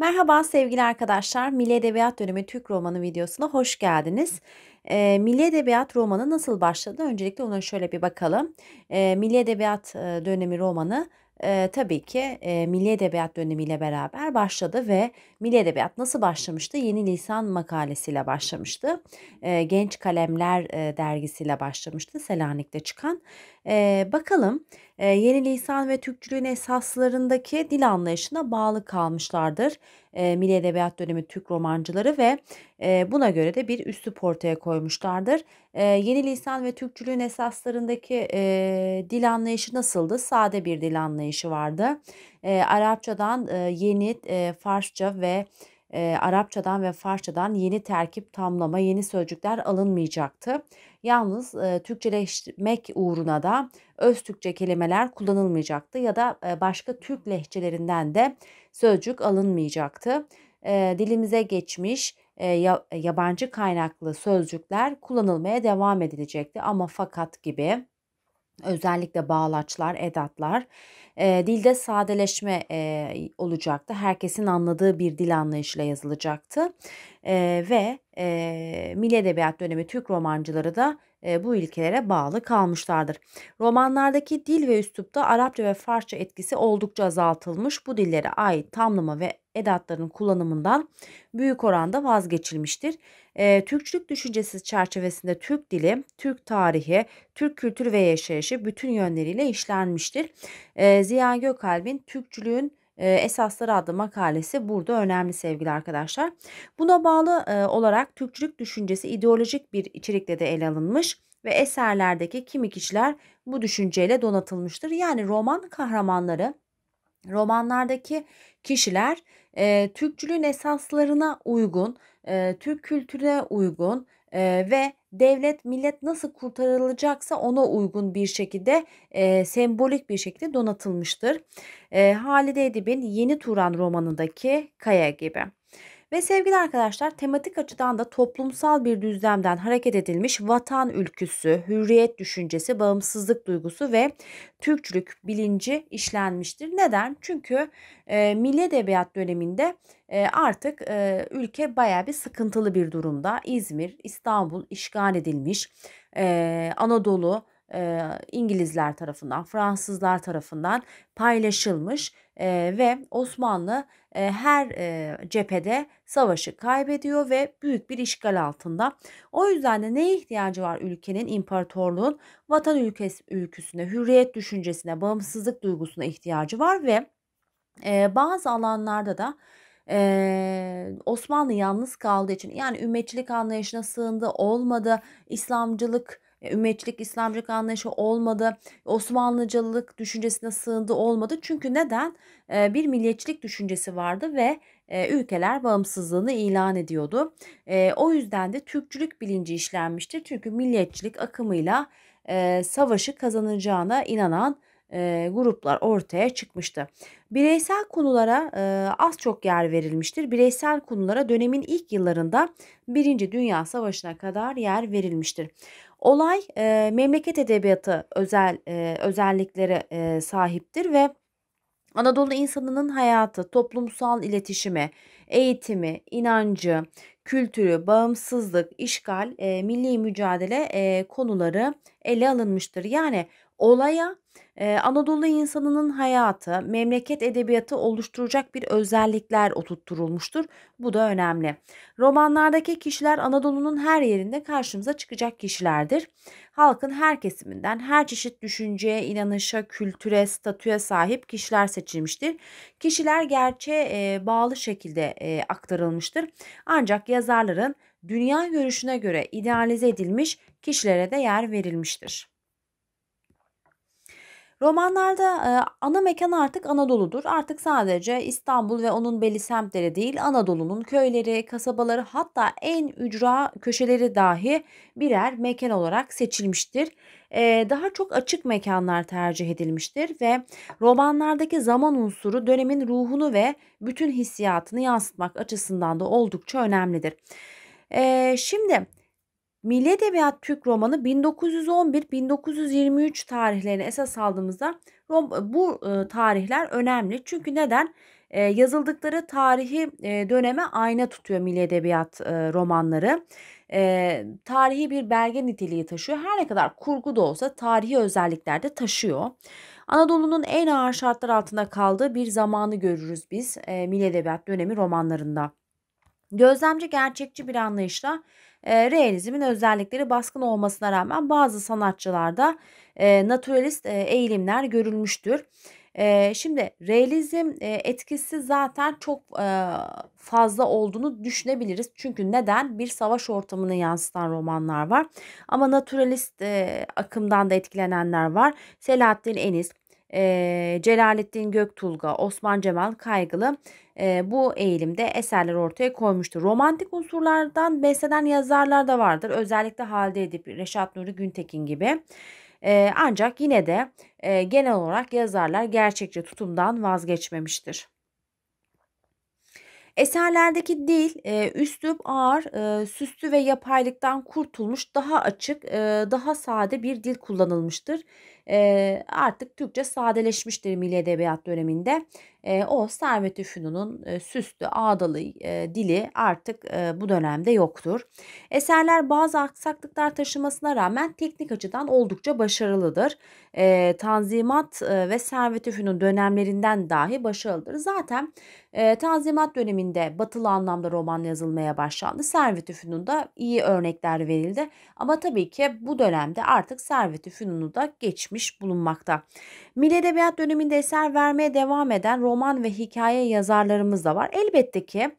Merhaba sevgili arkadaşlar, Milli Edebiyat Dönemi Türk Romanı videosuna hoş geldiniz. E, Milli Edebiyat romanı nasıl başladı? Öncelikle ona şöyle bir bakalım. E, Milli Edebiyat e, Dönemi romanı e, tabii ki e, Milli Edebiyat ile beraber başladı ve Milli Edebiyat nasıl başlamıştı? Yeni Lisan makalesiyle başlamıştı. E, Genç Kalemler e, dergisiyle başlamıştı Selanik'te çıkan. E, bakalım yeni lisan ve Türkçülüğün esaslarındaki dil anlayışına bağlı kalmışlardır. E, Milli Edebiyat dönemi Türk romancıları ve e, buna göre de bir üslup ortaya koymuşlardır. E, yeni lisan ve Türkçülüğün esaslarındaki e, dil anlayışı nasıldı? Sade bir dil anlayışı vardı. E, Arapçadan e, yeni e, Farsça ve e, Arapçadan ve Farsçadan yeni terkip tamlama, yeni sözcükler alınmayacaktı. Yalnız e, Türkçeleşmek uğruna da öz Türkçe kelimeler kullanılmayacaktı ya da e, başka Türk lehçelerinden de sözcük alınmayacaktı. E, dilimize geçmiş e, yabancı kaynaklı sözcükler kullanılmaya devam edilecekti ama fakat gibi Özellikle bağlaçlar, edatlar. E, dilde sadeleşme e, olacaktı. Herkesin anladığı bir dil anlayışıyla yazılacaktı. E, ve e, Milli Edebiyat dönemi Türk romancıları da e, bu ilkelere bağlı kalmışlardır. Romanlardaki dil ve üslupta Arapça ve Farsça etkisi oldukça azaltılmış. Bu dillere ait tamlama ve edatların kullanımından büyük oranda vazgeçilmiştir e, Türkçülük düşüncesi çerçevesinde Türk dili, Türk tarihi, Türk kültürü ve yaşayışı bütün yönleriyle işlenmiştir. E, Ziya Gökalp'in Türkçülüğün Esasları adlı makalesi burada önemli sevgili arkadaşlar. Buna bağlı olarak Türkçülük düşüncesi ideolojik bir içerikle de ele alınmış ve eserlerdeki kimi kişiler bu düşünceyle donatılmıştır. Yani roman kahramanları romanlardaki kişiler Türkçülüğün esaslarına uygun e, Türk kültürüne uygun e, ve devlet millet nasıl kurtarılacaksa ona uygun bir şekilde e, sembolik bir şekilde donatılmıştır. E, Halide Edip'in Yeni Turan romanındaki Kaya gibi. Ve sevgili arkadaşlar tematik açıdan da toplumsal bir düzlemden hareket edilmiş vatan ülküsü, hürriyet düşüncesi, bağımsızlık duygusu ve Türkçülük bilinci işlenmiştir. Neden? Çünkü e, milli edebiyat döneminde e, artık e, ülke baya bir sıkıntılı bir durumda. İzmir, İstanbul işgal edilmiş, e, Anadolu e, İngilizler tarafından, Fransızlar tarafından paylaşılmış e, ve Osmanlı e, her e, cephede savaşı kaybediyor ve büyük bir işgal altında. O yüzden de neye ihtiyacı var ülkenin, imparatorluğun? Vatan ülkes, ülküsüne, hürriyet düşüncesine, bağımsızlık duygusuna ihtiyacı var ve e, bazı alanlarda da ee, Osmanlı yalnız kaldığı için yani ümmetçilik anlayışına sığındı olmadı İslamcılık e, ümmetçilik, İslamcılık anlayışı olmadı. Osmanlıcılık düşüncesine sığındı olmadı. Çünkü neden? E, bir milliyetçilik düşüncesi vardı ve e, ülkeler bağımsızlığını ilan ediyordu. O yüzden de Türkçülük bilinci işlenmiştir. Çünkü milliyetçilik akımıyla savaşı kazanacağına inanan e, gruplar ortaya çıkmıştı. Bireysel konulara e, az çok yer verilmiştir. Bireysel konulara dönemin ilk yıllarında Birinci Dünya Savaşı'na kadar yer verilmiştir. Olay e, memleket edebiyatı özel e, özelliklere e, sahiptir ve Anadolu insanının hayatı, toplumsal iletişimi, eğitimi, inancı, kültürü, bağımsızlık, işgal, e, milli mücadele e, konuları ele alınmıştır. Yani olaya ee, Anadolu insanının hayatı, memleket edebiyatı oluşturacak bir özellikler oturtturulmuştur. Bu da önemli. Romanlardaki kişiler Anadolu'nun her yerinde karşımıza çıkacak kişilerdir. Halkın her kesiminden her çeşit düşünceye, inanışa, kültüre, statüye sahip kişiler seçilmiştir. Kişiler gerçeğe e, bağlı şekilde e, aktarılmıştır. Ancak yazarların dünya görüşüne göre idealize edilmiş kişilere de yer verilmiştir. Romanlarda e, ana mekan artık Anadolu'dur. Artık sadece İstanbul ve onun belli semtleri değil Anadolu'nun köyleri, kasabaları hatta en ücra köşeleri dahi birer mekan olarak seçilmiştir. E, daha çok açık mekanlar tercih edilmiştir ve romanlardaki zaman unsuru dönemin ruhunu ve bütün hissiyatını yansıtmak açısından da oldukça önemlidir. E, şimdi Milli Edebiyat Türk romanı 1911-1923 tarihlerini esas aldığımızda bu e, tarihler önemli. Çünkü neden? E, yazıldıkları tarihi e, döneme ayna tutuyor milli edebiyat romanları. Tarihi bir belge niteliği taşıyor. Her ne kadar kurgu da olsa tarihi özellikler de taşıyor. Anadolu'nun en ağır şartlar altında kaldığı bir zamanı görürüz biz milli edebiyat dönemi romanlarında. Gözlemci gerçekçi bir anlayışla e, realizmin özellikleri baskın olmasına rağmen bazı sanatçılarda e, naturalist e, eğilimler görülmüştür. E, şimdi realizm e, etkisi zaten çok e, fazla olduğunu düşünebiliriz. Çünkü neden? Bir savaş ortamını yansıtan romanlar var. Ama naturalist e, akımdan da etkilenenler var. Selahattin Eniz, e, Celalettin Göktulga, Osman Cemal Kaygılı e, bu eğilimde eserler ortaya koymuştur. Romantik unsurlardan beslenen yazarlar da vardır. Özellikle Halide Edip, Reşat Nuri Güntekin gibi. E, ancak yine de e, genel olarak yazarlar gerçekçi tutumdan vazgeçmemiştir. Eserlerdeki dil, e, üslup ağır, e, süslü ve yapaylıktan kurtulmuş, daha açık, e, daha sade bir dil kullanılmıştır artık Türkçe sadeleşmiştir dilimiyle edebiyat döneminde e, o Servet üfününün e, süslü, ağdalı e, dili artık e, bu dönemde yoktur. Eserler bazı aksaklıklar taşımasına rağmen teknik açıdan oldukça başarılıdır. E, Tanzimat e, ve Servet Üçünü'nün dönemlerinden dahi başarılıdır. Zaten e, Tanzimat döneminde batılı anlamda roman yazılmaya başlandı. Servet Üfün'ün de iyi örnekler verildi. Ama tabii ki bu dönemde artık Servet üfününü da geçmiş bulunmakta. Milli Edebiyat döneminde eser vermeye devam eden roman ve hikaye yazarlarımız da var. Elbette ki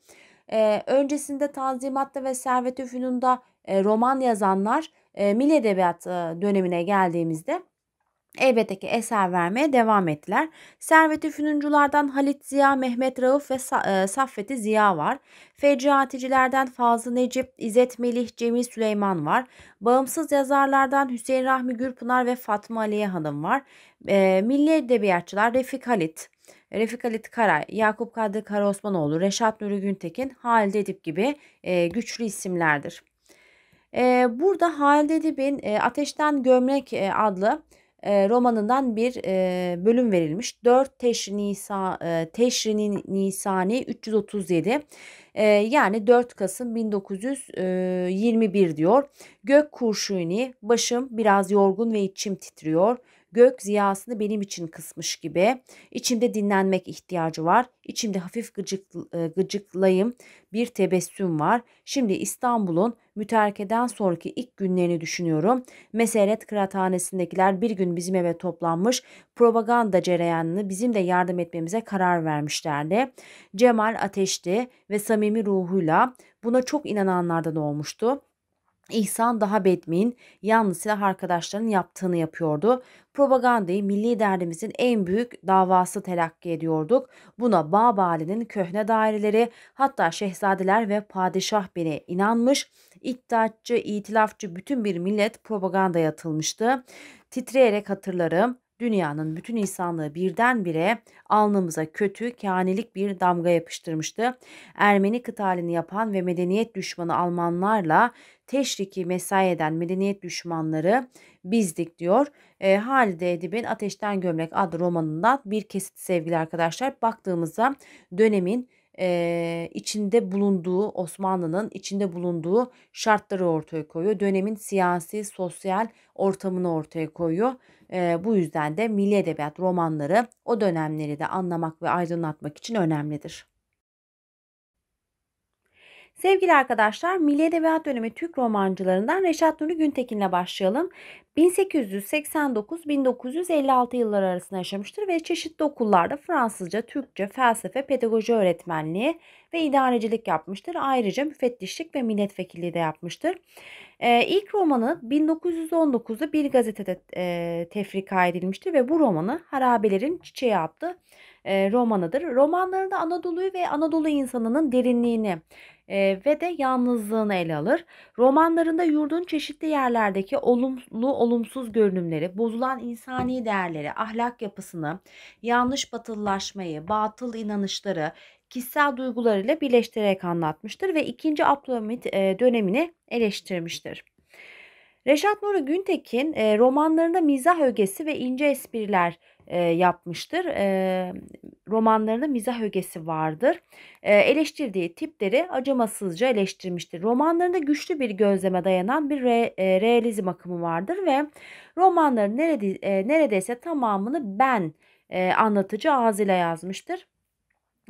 e, öncesinde Tanzimat'ta ve Servet Üfünun'da e, roman yazanlar e, Milli Edebiyat e, dönemine geldiğimizde elbette ki eser vermeye devam ettiler. Servet-i Fünunculardan Halit Ziya, Mehmet Rauf ve e, saffet Ziya var. Fecaticilerden Fazıl Necip, İzzet Melih, Cemil Süleyman var. Bağımsız yazarlardan Hüseyin Rahmi Gürpınar ve Fatma Aliye Hanım var. E, milli edebiyatçılar Refik Halit, Refik Halit Karay, Yakup Kadri Karaosmanoğlu, Reşat Nuri Güntekin, Halide Edip gibi e, güçlü isimlerdir. burada Halide Edip'in Ateşten Gömlek adlı e, romanından bir e, bölüm verilmiş. 4 Teşri, Nisa, e, Teşri Nisani 337 e, yani 4 Kasım 1921 e, diyor. Gök kurşuni başım biraz yorgun ve içim titriyor. Gök ziyasını benim için kısmış gibi. İçimde dinlenmek ihtiyacı var. İçimde hafif gıcık, ıı, gıcıklayım bir tebessüm var. Şimdi İstanbul'un müterkeden sonraki ilk günlerini düşünüyorum. Meseret kıraathanesindekiler bir gün bizim eve toplanmış propaganda cereyanını bizim de yardım etmemize karar vermişlerdi. Cemal ateşti ve samimi ruhuyla buna çok inananlardan olmuştu. İhsan daha Bedmin yalnız silah arkadaşlarının yaptığını yapıyordu. Propagandayı milli derdimizin en büyük davası telakki ediyorduk. Buna Babali'nin köhne daireleri hatta şehzadeler ve padişah beni inanmış. İttihatçı, itilafçı bütün bir millet propaganda yatılmıştı. Titreyerek hatırlarım dünyanın bütün insanlığı birdenbire alnımıza kötü, kânilik bir damga yapıştırmıştı. Ermeni kıtalini yapan ve medeniyet düşmanı Almanlarla teşriki mesai eden medeniyet düşmanları bizdik diyor. E, Halide Edip'in Ateşten Gömlek adlı romanından bir kesit sevgili arkadaşlar. Baktığımızda dönemin e, içinde bulunduğu Osmanlı'nın içinde bulunduğu şartları ortaya koyuyor. Dönemin siyasi, sosyal ortamını ortaya koyuyor. E, bu yüzden de milli edebiyat romanları o dönemleri de anlamak ve aydınlatmak için önemlidir. Sevgili arkadaşlar, Milli Edebiyat Dönemi Türk romancılarından Reşat Nuri Güntekin'le başlayalım. 1889-1956 yılları arasında yaşamıştır ve çeşitli okullarda Fransızca, Türkçe, felsefe, pedagoji öğretmenliği ve idarecilik yapmıştır. Ayrıca müfettişlik ve milletvekilliği de yapmıştır. Ee, ilk romanı 1919'da bir gazetede e, tefrika edilmiştir ve bu romanı Harabelerin Çiçeği adlı e, romanıdır. Romanlarında Anadolu'yu ve Anadolu insanının derinliğini e, ve de yalnızlığını ele alır. Romanlarında yurdun çeşitli yerlerdeki olumlu olumsuz görünümleri, bozulan insani değerleri, ahlak yapısını, yanlış batılılaşmayı, batıl inanışları, kişisel duygularıyla birleştirerek anlatmıştır ve 2. Abdülhamit dönemini eleştirmiştir. Reşat Nuri Güntekin romanlarında mizah ögesi ve ince espriler e, yapmıştır. E, romanlarında mizah ögesi vardır. E, eleştirdiği tipleri acımasızca eleştirmiştir. Romanlarında güçlü bir gözleme dayanan bir re, e, realizm akımı vardır ve romanların nerede, e, neredeyse tamamını ben e, anlatıcı ağzıyla yazmıştır.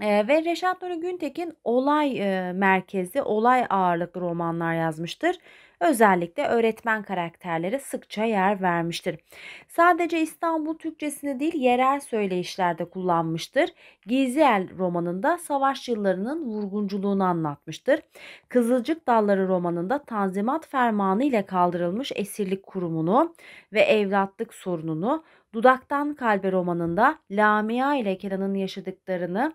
E, ve Reşat Nuri Güntekin olay e, merkezli, olay ağırlıklı romanlar yazmıştır. Özellikle öğretmen karakterlere sıkça yer vermiştir. Sadece İstanbul Türkçesini değil yerel söyleyişlerde kullanmıştır. Giziel romanında savaş yıllarının vurgunculuğunu anlatmıştır. Kızılcık Dalları romanında Tanzimat Fermanı ile kaldırılmış esirlik kurumunu ve evlatlık sorununu, Dudaktan Kalbe romanında Lamia ile Kenan'ın yaşadıklarını,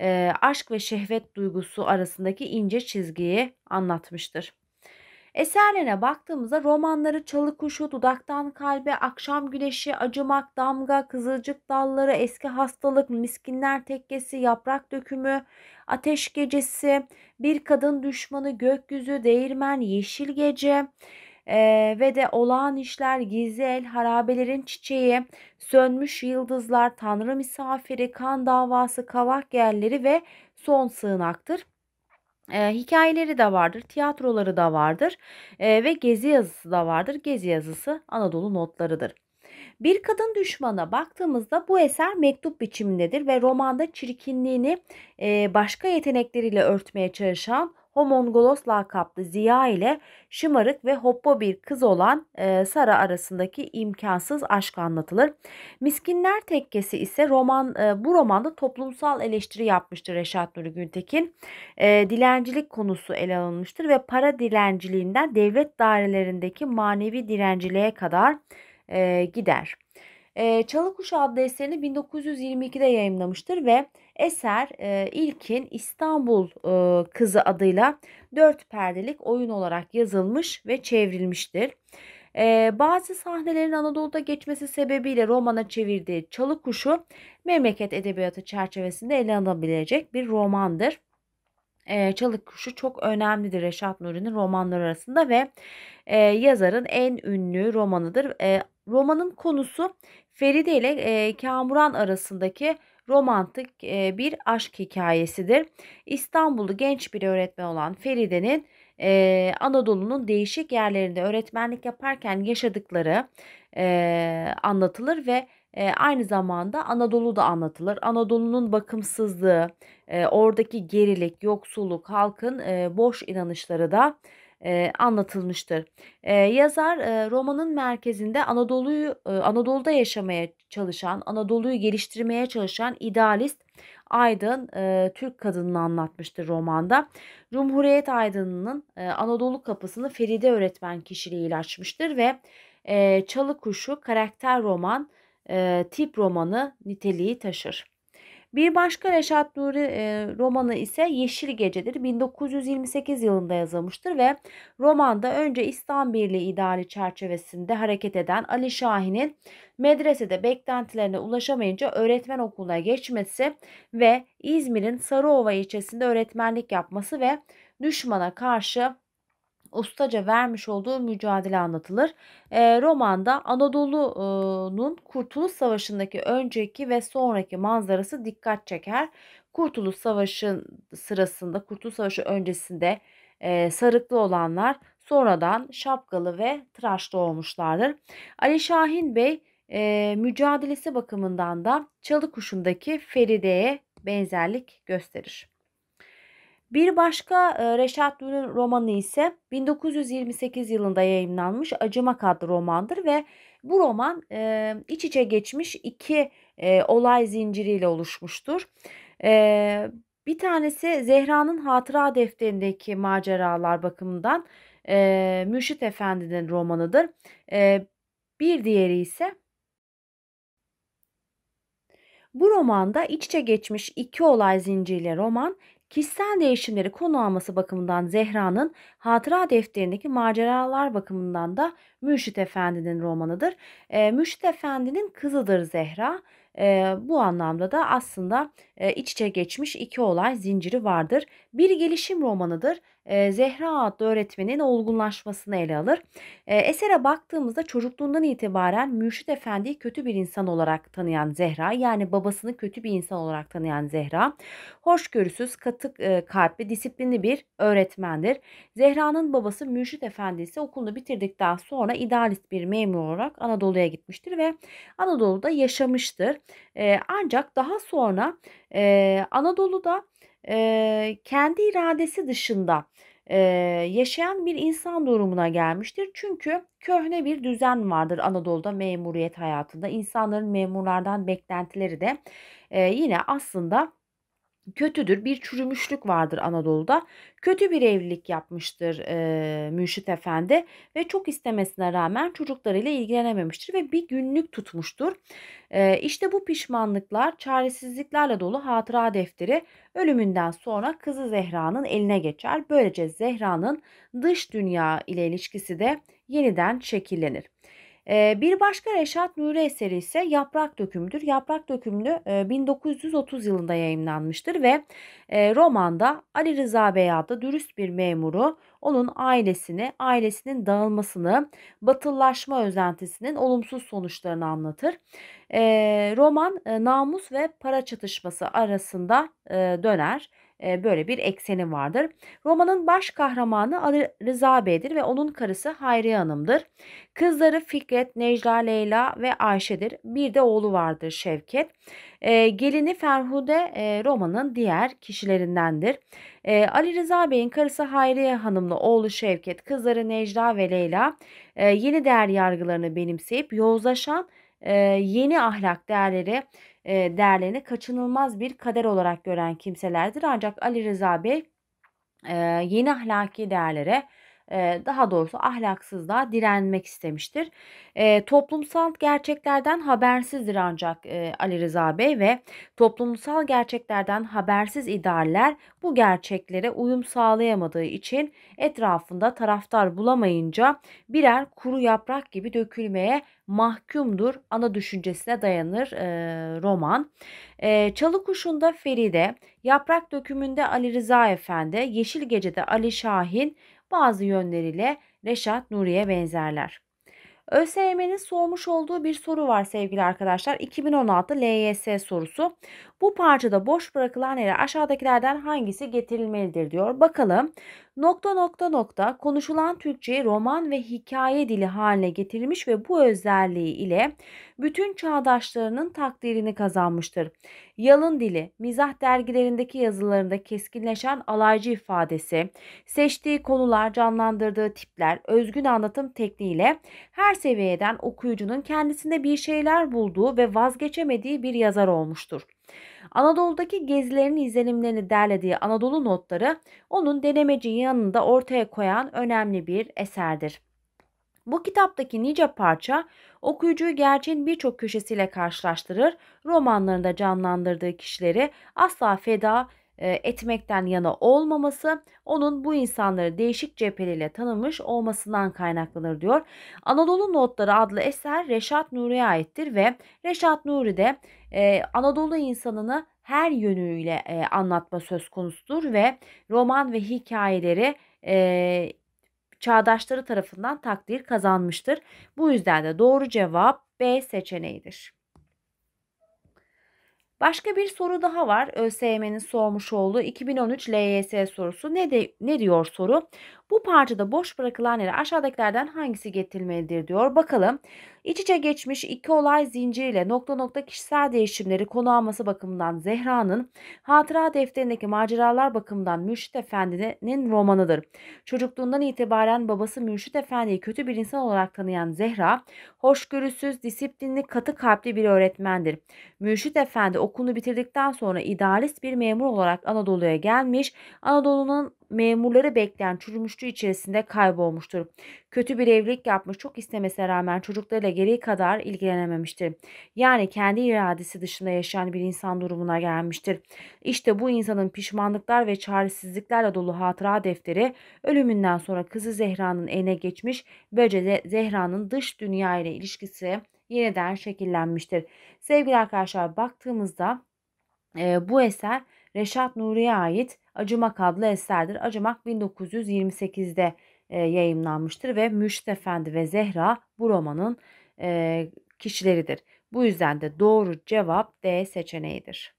e, aşk ve şehvet duygusu arasındaki ince çizgiyi anlatmıştır. Eserlerine baktığımızda romanları Çalı Kuşu, Dudaktan Kalbe, Akşam Güneşi, Acımak, Damga, Kızılcık Dalları, Eski Hastalık, Miskinler Tekkesi, Yaprak Dökümü, Ateş Gecesi, Bir Kadın Düşmanı, Gökyüzü, Değirmen, Yeşil Gece, ee, ve de olağan işler, gizli el, harabelerin çiçeği, sönmüş yıldızlar, tanrı misafiri, kan davası, kavak yerleri ve son sığınaktır e, hikayeleri de vardır, tiyatroları da vardır e, ve gezi yazısı da vardır. Gezi yazısı Anadolu notlarıdır. Bir kadın düşmana baktığımızda bu eser mektup biçimindedir ve romanda çirkinliğini e, başka yetenekleriyle örtmeye çalışan homongolos lakaplı Ziya ile şımarık ve hoppo bir kız olan e, Sara arasındaki imkansız aşk anlatılır. Miskinler Tekkesi ise roman e, bu romanda toplumsal eleştiri yapmıştır Reşat Nuri Güntekin. E, dilencilik konusu ele alınmıştır ve para dilenciliğinden devlet dairelerindeki manevi direnciliğe kadar e, gider. E, Çalıkuş adlı eserini 1922'de yayınlamıştır ve Eser e, ilkin İstanbul e, Kızı adıyla dört perdelik oyun olarak yazılmış ve çevrilmiştir. E, bazı sahnelerin Anadolu'da geçmesi sebebiyle romana çevirdiği Çalı Kuşu memleket edebiyatı çerçevesinde ele alınabilecek bir romandır. E, Çalık Kuşu çok önemlidir Reşat Nuri'nin romanları arasında ve yazarın en ünlü romanıdır. romanın konusu Feride ile Kamuran arasındaki romantik bir aşk hikayesidir. İstanbul'lu genç bir öğretmen olan Feride'nin Anadolu'nun değişik yerlerinde öğretmenlik yaparken yaşadıkları anlatılır ve aynı zamanda Anadolu da anlatılır. Anadolu'nun bakımsızlığı, oradaki gerilik, yoksulluk, halkın boş inanışları da anlatılmıştır. yazar romanın merkezinde Anadolu'yu Anadolu'da yaşamaya çalışan, Anadolu'yu geliştirmeye çalışan idealist aydın e, Türk kadınını anlatmıştır romanda. Cumhuriyet aydınının e, Anadolu kapısını Feride öğretmen kişiliğiyle açmıştır ve e, Çalı Kuşu karakter roman, e, tip romanı niteliği taşır. Bir başka Reşat Nuri e, romanı ise Yeşil Gece'dir. 1928 yılında yazılmıştır ve romanda önce İslam Birliği ideali çerçevesinde hareket eden Ali Şahin'in medresede beklentilerine ulaşamayınca öğretmen okuluna geçmesi ve İzmir'in Sarıova ilçesinde öğretmenlik yapması ve düşmana karşı ustaca vermiş olduğu mücadele anlatılır. E, romanda Anadolu'nun Kurtuluş Savaşı'ndaki önceki ve sonraki manzarası dikkat çeker. Kurtuluş Savaşı sırasında, Kurtuluş Savaşı öncesinde e, sarıklı olanlar sonradan şapkalı ve tıraşlı olmuşlardır. Ali Şahin Bey e, mücadelesi bakımından da Çalıkuşundaki Feride'ye benzerlik gösterir. Bir başka e, Reşat Dün'ün romanı ise 1928 yılında yayınlanmış Acımak adlı romandır ve bu roman e, iç içe geçmiş iki e, olay zinciriyle oluşmuştur. Bir tanesi Zehra'nın hatıra defterindeki maceralar bakımından e, Mürşit Efendi'nin romanıdır. bir diğeri ise bu romanda iç içe geçmiş iki olay zinciriyle roman kişisel değişimleri konu alması bakımından Zehra'nın hatıra defterindeki maceralar bakımından da Mürşit Efendi'nin romanıdır. E, Mürşit Efendi'nin kızıdır Zehra. E, bu anlamda da aslında e, iç içe geçmiş iki olay zinciri vardır. Bir gelişim romanıdır. Zehra adlı öğretmenin olgunlaşmasını ele alır. esere baktığımızda çocukluğundan itibaren Mürşit Efendi'yi kötü bir insan olarak tanıyan Zehra yani babasını kötü bir insan olarak tanıyan Zehra hoşgörüsüz, katık e, kalpli, disiplinli bir öğretmendir. Zehra'nın babası Mürşit Efendi ise okulunu bitirdikten sonra idealist bir memur olarak Anadolu'ya gitmiştir ve Anadolu'da yaşamıştır. ancak daha sonra Anadolu'da e, kendi iradesi dışında e, yaşayan bir insan durumuna gelmiştir. Çünkü köhne bir düzen vardır Anadolu'da memuriyet hayatında. İnsanların memurlardan beklentileri de e, yine aslında kötüdür. Bir çürümüşlük vardır Anadolu'da. Kötü bir evlilik yapmıştır e, Mürşit Efendi ve çok istemesine rağmen çocuklarıyla ilgilenememiştir ve bir günlük tutmuştur. E, işte bu pişmanlıklar, çaresizliklerle dolu hatıra defteri ölümünden sonra kızı Zehra'nın eline geçer. Böylece Zehra'nın dış dünya ile ilişkisi de yeniden şekillenir. Bir başka Reşat Nuri eseri ise Yaprak Dökümü'dür. Yaprak Dökümü 1930 yılında yayınlanmıştır ve romanda Ali Rıza Bey adlı dürüst bir memuru onun ailesini, ailesinin dağılmasını, batıllaşma özentisinin olumsuz sonuçlarını anlatır. E, roman e, namus ve para çatışması arasında e, döner böyle bir ekseni vardır. Romanın baş kahramanı Ali Rıza Bey'dir ve onun karısı Hayriye Hanım'dır. Kızları Fikret, Necla, Leyla ve Ayşe'dir. Bir de oğlu vardır Şevket. E, gelini Ferhude e, romanın diğer kişilerindendir. E, Ali Rıza Bey'in karısı Hayriye Hanım'la Osmanlı oğlu Şevket, kızları Necla ve Leyla e, yeni değer yargılarını benimseyip yozlaşan e, yeni ahlak değerleri e, değerlerini kaçınılmaz bir kader olarak gören kimselerdir. Ancak Ali Rıza Bey e, yeni ahlaki değerlere daha doğrusu ahlaksızlığa direnmek istemiştir. E, toplumsal gerçeklerden habersizdir ancak e, Ali Rıza Bey ve toplumsal gerçeklerden habersiz idareler bu gerçeklere uyum sağlayamadığı için etrafında taraftar bulamayınca birer kuru yaprak gibi dökülmeye mahkumdur ana düşüncesine dayanır e, roman. E, Çalı Feride, Yaprak Dökümü'nde Ali Rıza Efendi, Yeşil Gece'de Ali Şahin, bazı yönleriyle Reşat Nuri'ye benzerler. ÖSYM'nin sormuş olduğu bir soru var sevgili arkadaşlar. 2016 LYS sorusu. Bu parçada boş bırakılan yere aşağıdakilerden hangisi getirilmelidir diyor. Bakalım nokta nokta nokta konuşulan Türkçeyi roman ve hikaye dili haline getirmiş ve bu özelliği ile bütün çağdaşlarının takdirini kazanmıştır. Yalın dili, mizah dergilerindeki yazılarında keskinleşen alaycı ifadesi, seçtiği konular, canlandırdığı tipler, özgün anlatım tekniğiyle her seviyeden okuyucunun kendisinde bir şeyler bulduğu ve vazgeçemediği bir yazar olmuştur. Anadolu'daki gezilerin izlenimlerini derlediği Anadolu Notları onun denemeci yanında ortaya koyan önemli bir eserdir. Bu kitaptaki nice parça okuyucuyu gerçeğin birçok köşesiyle karşılaştırır, romanlarında canlandırdığı kişileri asla feda e, etmekten yana olmaması onun bu insanları değişik cepheleriyle tanımış olmasından kaynaklanır diyor. Anadolu Notları adlı eser Reşat Nuri'ye aittir ve Reşat Nuri de e, Anadolu insanını her yönüyle e, anlatma söz konusudur ve roman ve hikayeleri e, çağdaşları tarafından takdir kazanmıştır. Bu yüzden de doğru cevap B seçeneğidir. Başka bir soru daha var. ÖSYM'nin sormuş olduğu 2013 LYS sorusu. Ne de ne diyor soru? Bu parçada boş bırakılan yere aşağıdakilerden hangisi getirilmelidir diyor. Bakalım iç içe geçmiş iki olay zinciriyle nokta nokta kişisel değişimleri konu alması bakımından Zehra'nın hatıra defterindeki maceralar bakımından Mürşit Efendi'nin romanıdır. Çocukluğundan itibaren babası Mürşit Efendi'yi kötü bir insan olarak tanıyan Zehra hoşgörüsüz, disiplinli, katı kalpli bir öğretmendir. Mürşit Efendi okulunu bitirdikten sonra idealist bir memur olarak Anadolu'ya gelmiş, Anadolu'nun memurları bekleyen çürümüşlüğü içerisinde kaybolmuştur. Kötü bir evlilik yapmış çok istemesine rağmen çocuklarıyla gereği kadar ilgilenememiştir. Yani kendi iradesi dışında yaşayan bir insan durumuna gelmiştir. İşte bu insanın pişmanlıklar ve çaresizliklerle dolu hatıra defteri ölümünden sonra kızı Zehra'nın eline geçmiş. Böylece Zehra'nın dış dünya ile ilişkisi yeniden şekillenmiştir. Sevgili arkadaşlar baktığımızda e, bu eser Reşat Nuri'ye ait Acımak adlı eserdir. Acımak 1928'de e, yayımlanmıştır ve Mürşit Efendi ve Zehra bu romanın e, kişileridir. Bu yüzden de doğru cevap D seçeneğidir.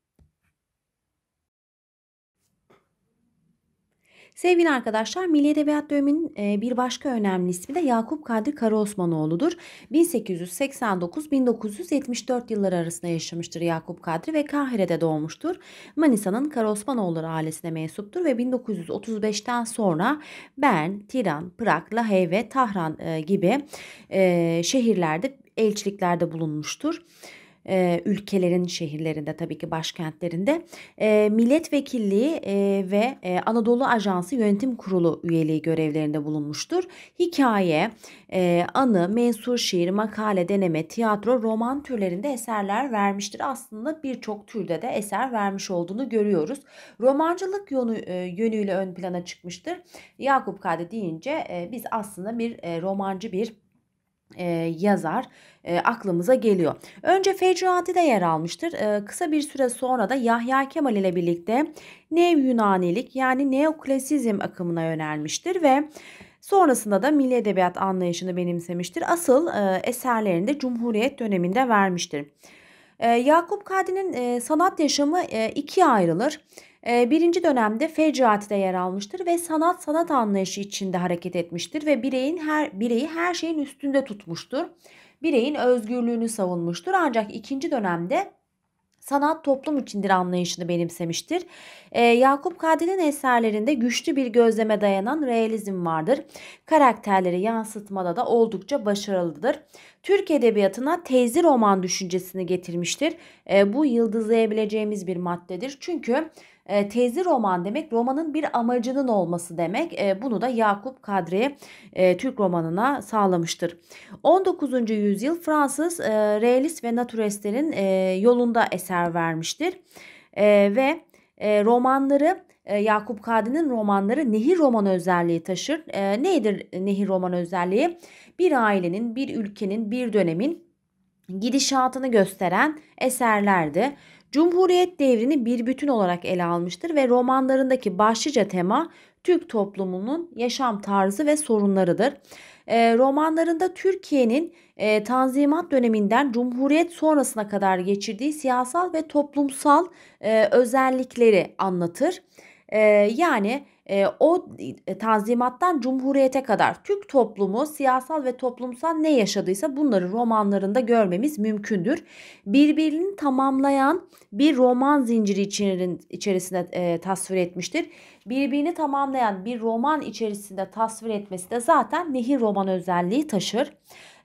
Sevgili arkadaşlar Milli Edebiyat Dönemi'nin bir başka önemli ismi de Yakup Kadri Karaosmanoğlu'dur. 1889-1974 yılları arasında yaşamıştır Yakup Kadri ve Kahire'de doğmuştur. Manisa'nın Karaosmanoğulları ailesine mensuptur ve 1935'ten sonra Bern, Tiran, Prag, Lahey ve Tahran gibi şehirlerde elçiliklerde bulunmuştur e, ülkelerin şehirlerinde tabii ki başkentlerinde e, milletvekilliği e, ve e, Anadolu Ajansı Yönetim Kurulu üyeliği görevlerinde bulunmuştur. Hikaye, e, anı, mensur şiir, makale, deneme, tiyatro, roman türlerinde eserler vermiştir. Aslında birçok türde de eser vermiş olduğunu görüyoruz. Romancılık yönü, e, yönüyle ön plana çıkmıştır. Yakup Kadri deyince e, biz aslında bir e, romancı bir e, yazar e, aklımıza geliyor. Önce Fecrati de yer almıştır. E, kısa bir süre sonra da Yahya Kemal ile birlikte Nev Yunanilik yani Neoklasizm akımına yönelmiştir ve Sonrasında da milli edebiyat anlayışını benimsemiştir. Asıl e, eserlerini de Cumhuriyet döneminde vermiştir. E, Yakup Kadri'nin e, sanat yaşamı e, ikiye ayrılır. E, birinci dönemde Fecrati'de yer almıştır ve sanat sanat anlayışı içinde hareket etmiştir ve bireyin her bireyi her şeyin üstünde tutmuştur bireyin özgürlüğünü savunmuştur. Ancak ikinci dönemde sanat toplum içindir anlayışını benimsemiştir. Ee, Yakup Kadri'nin eserlerinde güçlü bir gözleme dayanan realizm vardır. Karakterleri yansıtmada da oldukça başarılıdır. Türk edebiyatına teyzi roman düşüncesini getirmiştir. Ee, bu yıldızlayabileceğimiz bir maddedir. Çünkü e, ee, tezi roman demek romanın bir amacının olması demek. E, bunu da Yakup Kadri e, Türk romanına sağlamıştır. 19. yüzyıl Fransız e, realist ve naturistlerin e, yolunda eser vermiştir. E, ve e, romanları e, Yakup Kadri'nin romanları nehir roman özelliği taşır. E, nedir nehir roman özelliği? Bir ailenin, bir ülkenin, bir dönemin gidişatını gösteren eserlerdi. Cumhuriyet devrini bir bütün olarak ele almıştır ve romanlarındaki başlıca tema Türk toplumunun yaşam tarzı ve sorunlarıdır. E, romanlarında Türkiye'nin e, Tanzimat döneminden Cumhuriyet sonrasına kadar geçirdiği siyasal ve toplumsal e, özellikleri anlatır. E, yani e, o tanzimattan cumhuriyete kadar Türk toplumu siyasal ve toplumsal ne yaşadıysa bunları romanlarında görmemiz mümkündür. Birbirini tamamlayan bir roman zinciri içerisinde e, tasvir etmiştir. Birbirini tamamlayan bir roman içerisinde tasvir etmesi de zaten nehir roman özelliği taşır.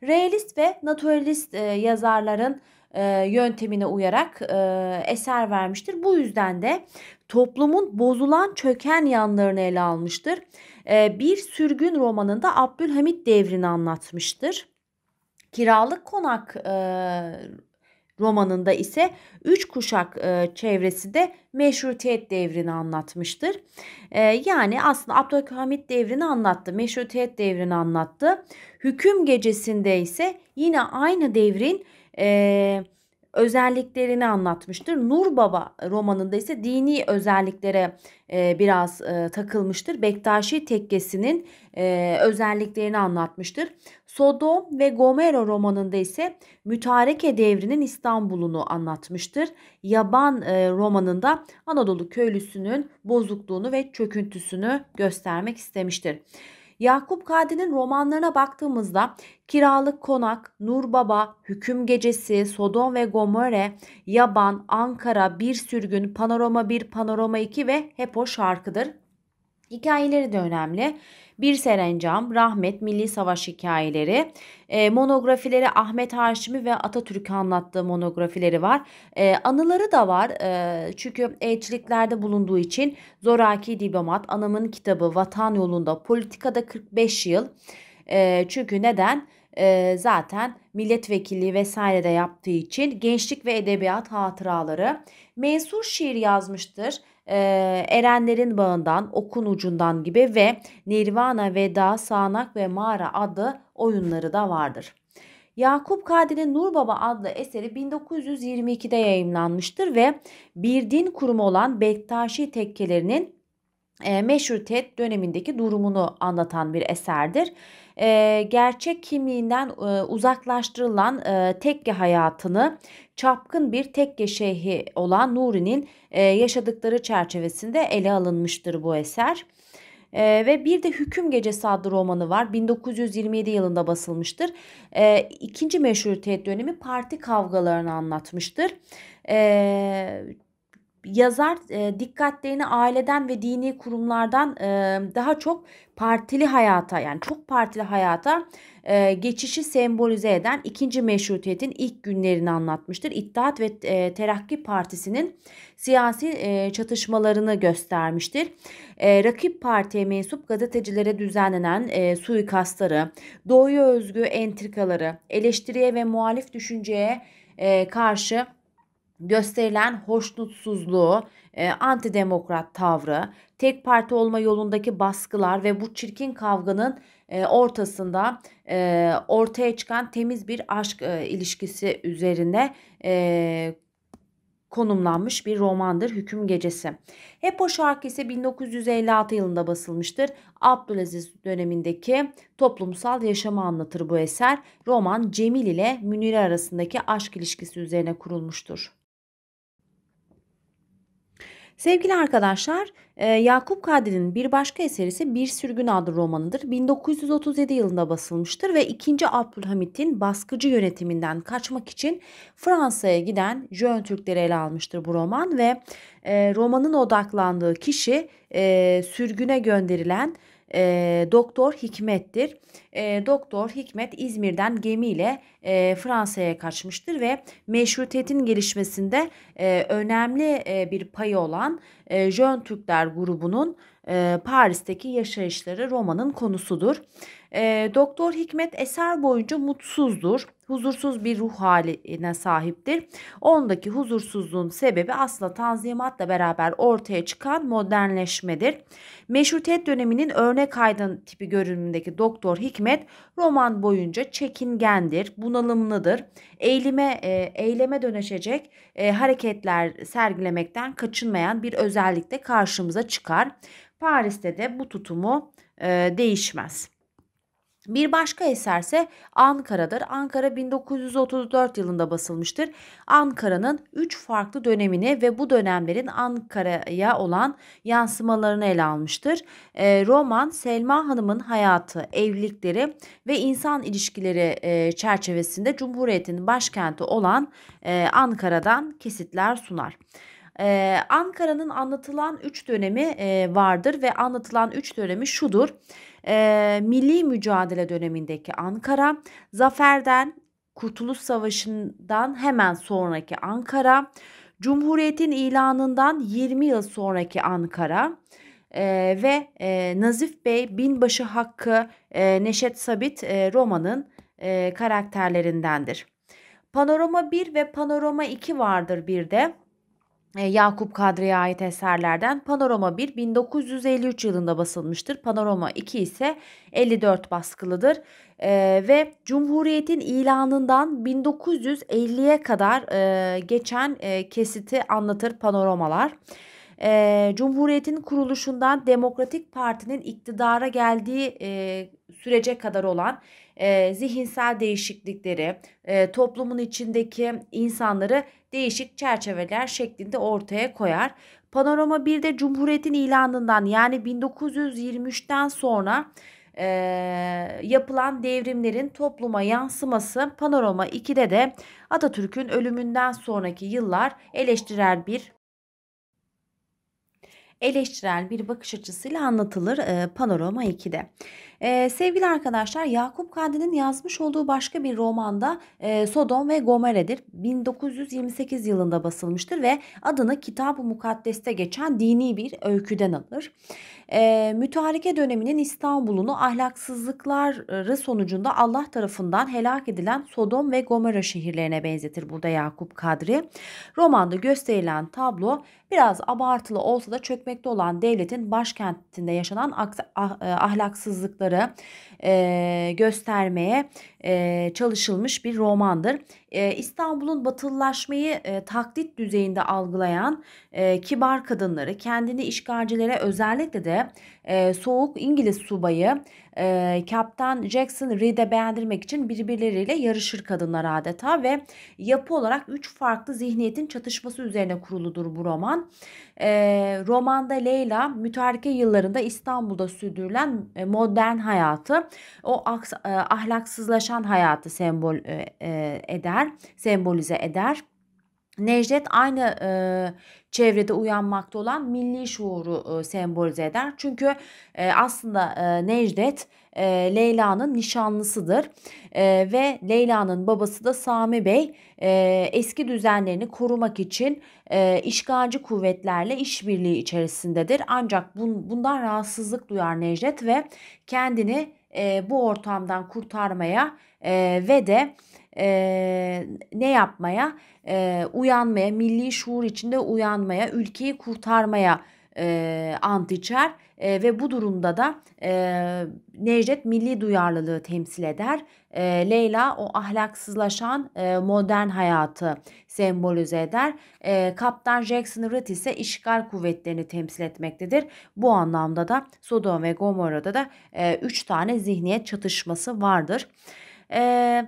Realist ve naturalist e, yazarların e, yöntemine uyarak e, eser vermiştir. Bu yüzden de toplumun bozulan çöken yanlarını ele almıştır. Ee, bir sürgün romanında Abdülhamit devrini anlatmıştır. Kiralık konak e, romanında ise üç kuşak e, çevresi de meşrutiyet devrini anlatmıştır. E, yani aslında Abdülhamit devrini anlattı, meşrutiyet devrini anlattı. Hüküm gecesinde ise yine aynı devrin e, özelliklerini anlatmıştır. Nur Baba romanında ise dini özelliklere e, biraz e, takılmıştır. Bektaşi tekkesinin e, özelliklerini anlatmıştır. Sodom ve Gomero romanında ise mütareke devrinin İstanbul'unu anlatmıştır. Yaban e, romanında Anadolu köylüsünün bozukluğunu ve çöküntüsünü göstermek istemiştir. Yakup Kadri'nin romanlarına baktığımızda Kiralık Konak, Nur Baba, Hüküm Gecesi, Sodom ve Gomorre, Yaban, Ankara, Bir Sürgün, Panorama 1, Panorama 2 ve Hepo şarkıdır. Hikayeleri de önemli. Bir Serencam, Rahmet, Milli Savaş Hikayeleri, e, monografileri Ahmet Haşimi ve Atatürk'ü anlattığı monografileri var. E, anıları da var e, çünkü elçiliklerde bulunduğu için Zoraki Diplomat, Anamın Kitabı, Vatan Yolunda, Politikada 45 Yıl. E, çünkü neden? E, zaten milletvekilliği vesaire de yaptığı için gençlik ve edebiyat hatıraları. Mensur şiir yazmıştır e, Erenlerin Bağından, Okun Ucundan gibi ve Nirvana, Veda, Sağanak ve Mağara adlı oyunları da vardır. Yakup Kadri'nin Nur Baba adlı eseri 1922'de yayımlanmıştır ve bir din kurumu olan Bektaşi tekkelerinin e, meşrutiyet e dönemindeki durumunu anlatan bir eserdir e, gerçek kimliğinden e, uzaklaştırılan e, tekke hayatını çapkın bir tekke şeyhi olan Nuri'nin e, yaşadıkları çerçevesinde ele alınmıştır bu eser. Ee, ve bir de Hüküm Gecesi adlı romanı var. 1927 yılında basılmıştır. Ee, ikinci meşrutiyet dönemi parti kavgalarını anlatmıştır. Ee, yazar e, dikkatlerini aileden ve dini kurumlardan e, daha çok partili hayata yani çok partili hayata e, geçişi sembolize eden ikinci meşrutiyetin ilk günlerini anlatmıştır. İttihat ve e, Terakki Partisi'nin siyasi e, çatışmalarını göstermiştir. E, rakip partiye mensup gazetecilere düzenlenen e, suikastları, doğuya özgü entrikaları, eleştiriye ve muhalif düşünceye e, karşı gösterilen hoşnutsuzluğu, e, antidemokrat tavrı, tek parti olma yolundaki baskılar ve bu çirkin kavganın e, ortasında e, ortaya çıkan temiz bir aşk e, ilişkisi üzerine e, konumlanmış bir romandır Hüküm Gecesi. Hep o şarkı ise 1956 yılında basılmıştır. Abdülaziz dönemindeki toplumsal yaşamı anlatır bu eser. Roman Cemil ile Münire arasındaki aşk ilişkisi üzerine kurulmuştur. Sevgili arkadaşlar, e, Yakup Kadri'nin bir başka eseri ise Bir Sürgün adlı romanıdır. 1937 yılında basılmıştır ve 2. Abdülhamit'in baskıcı yönetiminden kaçmak için Fransa'ya giden Jön Türkleri ele almıştır bu roman ve e, romanın odaklandığı kişi e, sürgüne gönderilen e, Doktor Hikmet'tir. E, Doktor Hikmet İzmir'den gemiyle e, Fransa'ya kaçmıştır ve meşrutiyetin gelişmesinde e, önemli e, bir payı olan e, Jön Türkler grubunun e, Paris'teki yaşayışları romanın konusudur. E, Doktor Hikmet eser boyunca mutsuzdur. Huzursuz bir ruh haline sahiptir. Ondaki huzursuzluğun sebebi aslında tanzimatla beraber ortaya çıkan modernleşmedir. Meşrutiyet döneminin örnek aydın tipi görünümündeki Doktor Hikmet roman boyunca çekingendir, bunalımlıdır. Eğilime, e, eyleme dönüşecek e, hareketler sergilemekten kaçınmayan bir özellikle karşımıza çıkar. Paris'te de bu tutumu e, değişmez. Bir başka eserse Ankara'dır. Ankara 1934 yılında basılmıştır. Ankara'nın 3 farklı dönemini ve bu dönemlerin Ankara'ya olan yansımalarını ele almıştır. E, roman Selma Hanım'ın hayatı, evlilikleri ve insan ilişkileri e, çerçevesinde Cumhuriyet'in başkenti olan e, Ankara'dan kesitler sunar. Ee, Ankara'nın anlatılan 3 dönemi e, vardır ve anlatılan 3 dönemi şudur e, milli mücadele dönemindeki Ankara, zaferden Kurtuluş Savaşı'ndan hemen sonraki Ankara, Cumhuriyet'in ilanından 20 yıl sonraki Ankara e, ve e, Nazif Bey, Binbaşı Hakkı, e, Neşet Sabit e, romanın e, karakterlerindendir. Panorama 1 ve Panorama 2 vardır bir de. E, Yakup Kadri'ye ait eserlerden Panorama 1 1953 yılında basılmıştır. Panorama 2 ise 54 baskılıdır e, ve Cumhuriyet'in ilanından 1950'ye kadar e, geçen e, kesiti anlatır panoramalar. E, Cumhuriyet'in kuruluşundan Demokratik Parti'nin iktidara geldiği e, sürece kadar olan e, zihinsel değişiklikleri, e, toplumun içindeki insanları değişik çerçeveler şeklinde ortaya koyar. Panorama 1'de Cumhuriyet'in ilanından yani 1923'ten sonra e, yapılan devrimlerin topluma yansıması Panorama 2'de de Atatürk'ün ölümünden sonraki yıllar eleştirel bir eleştirel bir bakış açısıyla anlatılır e, Panorama 2'de. Ee, sevgili arkadaşlar Yakup Kadri'nin yazmış olduğu başka bir romanda e, Sodom ve Gomeredir. 1928 yılında basılmıştır ve adını Kitab-ı Mukaddes'te geçen dini bir öyküden alır. E, mütareke döneminin İstanbul'unu ahlaksızlıkları sonucunda Allah tarafından helak edilen Sodom ve Gomera şehirlerine benzetir burada Yakup Kadri. Romanda gösterilen tablo biraz abartılı olsa da çökmekte olan devletin başkentinde yaşanan ah, e, ahlaksızlıkları farklılıkları e, göstermeye e, çalışılmış bir romandır. E, İstanbul'un batılılaşmayı e, taklit düzeyinde algılayan e, kibar kadınları kendini işgalcilere özellikle de e, soğuk İngiliz subayı e, Captain Jackson Reed'e beğendirmek için birbirleriyle yarışır kadınlar adeta ve yapı olarak 3 farklı zihniyetin çatışması üzerine kuruludur bu roman. E, romanda Leyla mütareke yıllarında İstanbul'da sürdürülen e, modern hayatı o aks, e, ahlaksızlaşan hayatı sembol e, e eder, sembolize eder. Necdet aynı e, çevrede uyanmakta olan milli şuuru e, sembolize eder. Çünkü e, aslında e, Necdet e, Leyla'nın nişanlısıdır e, ve Leyla'nın babası da Sami Bey e, eski düzenlerini korumak için e, işgalci kuvvetlerle işbirliği içerisindedir. Ancak bun, bundan rahatsızlık duyar Necdet ve kendini e, bu ortamdan kurtarmaya e, ve de e, ne yapmaya? E, uyanmaya, milli şuur içinde uyanmaya, ülkeyi kurtarmaya e, ant içer e, ve bu durumda da e, Necdet milli duyarlılığı temsil eder. E, Leyla o ahlaksızlaşan e, modern hayatı sembolize eder. E, Kaptan Jackson Rhett ise işgal kuvvetlerini temsil etmektedir. Bu anlamda da Sodom ve Gomorra'da da 3 e, üç tane zihniyet çatışması vardır. Evet.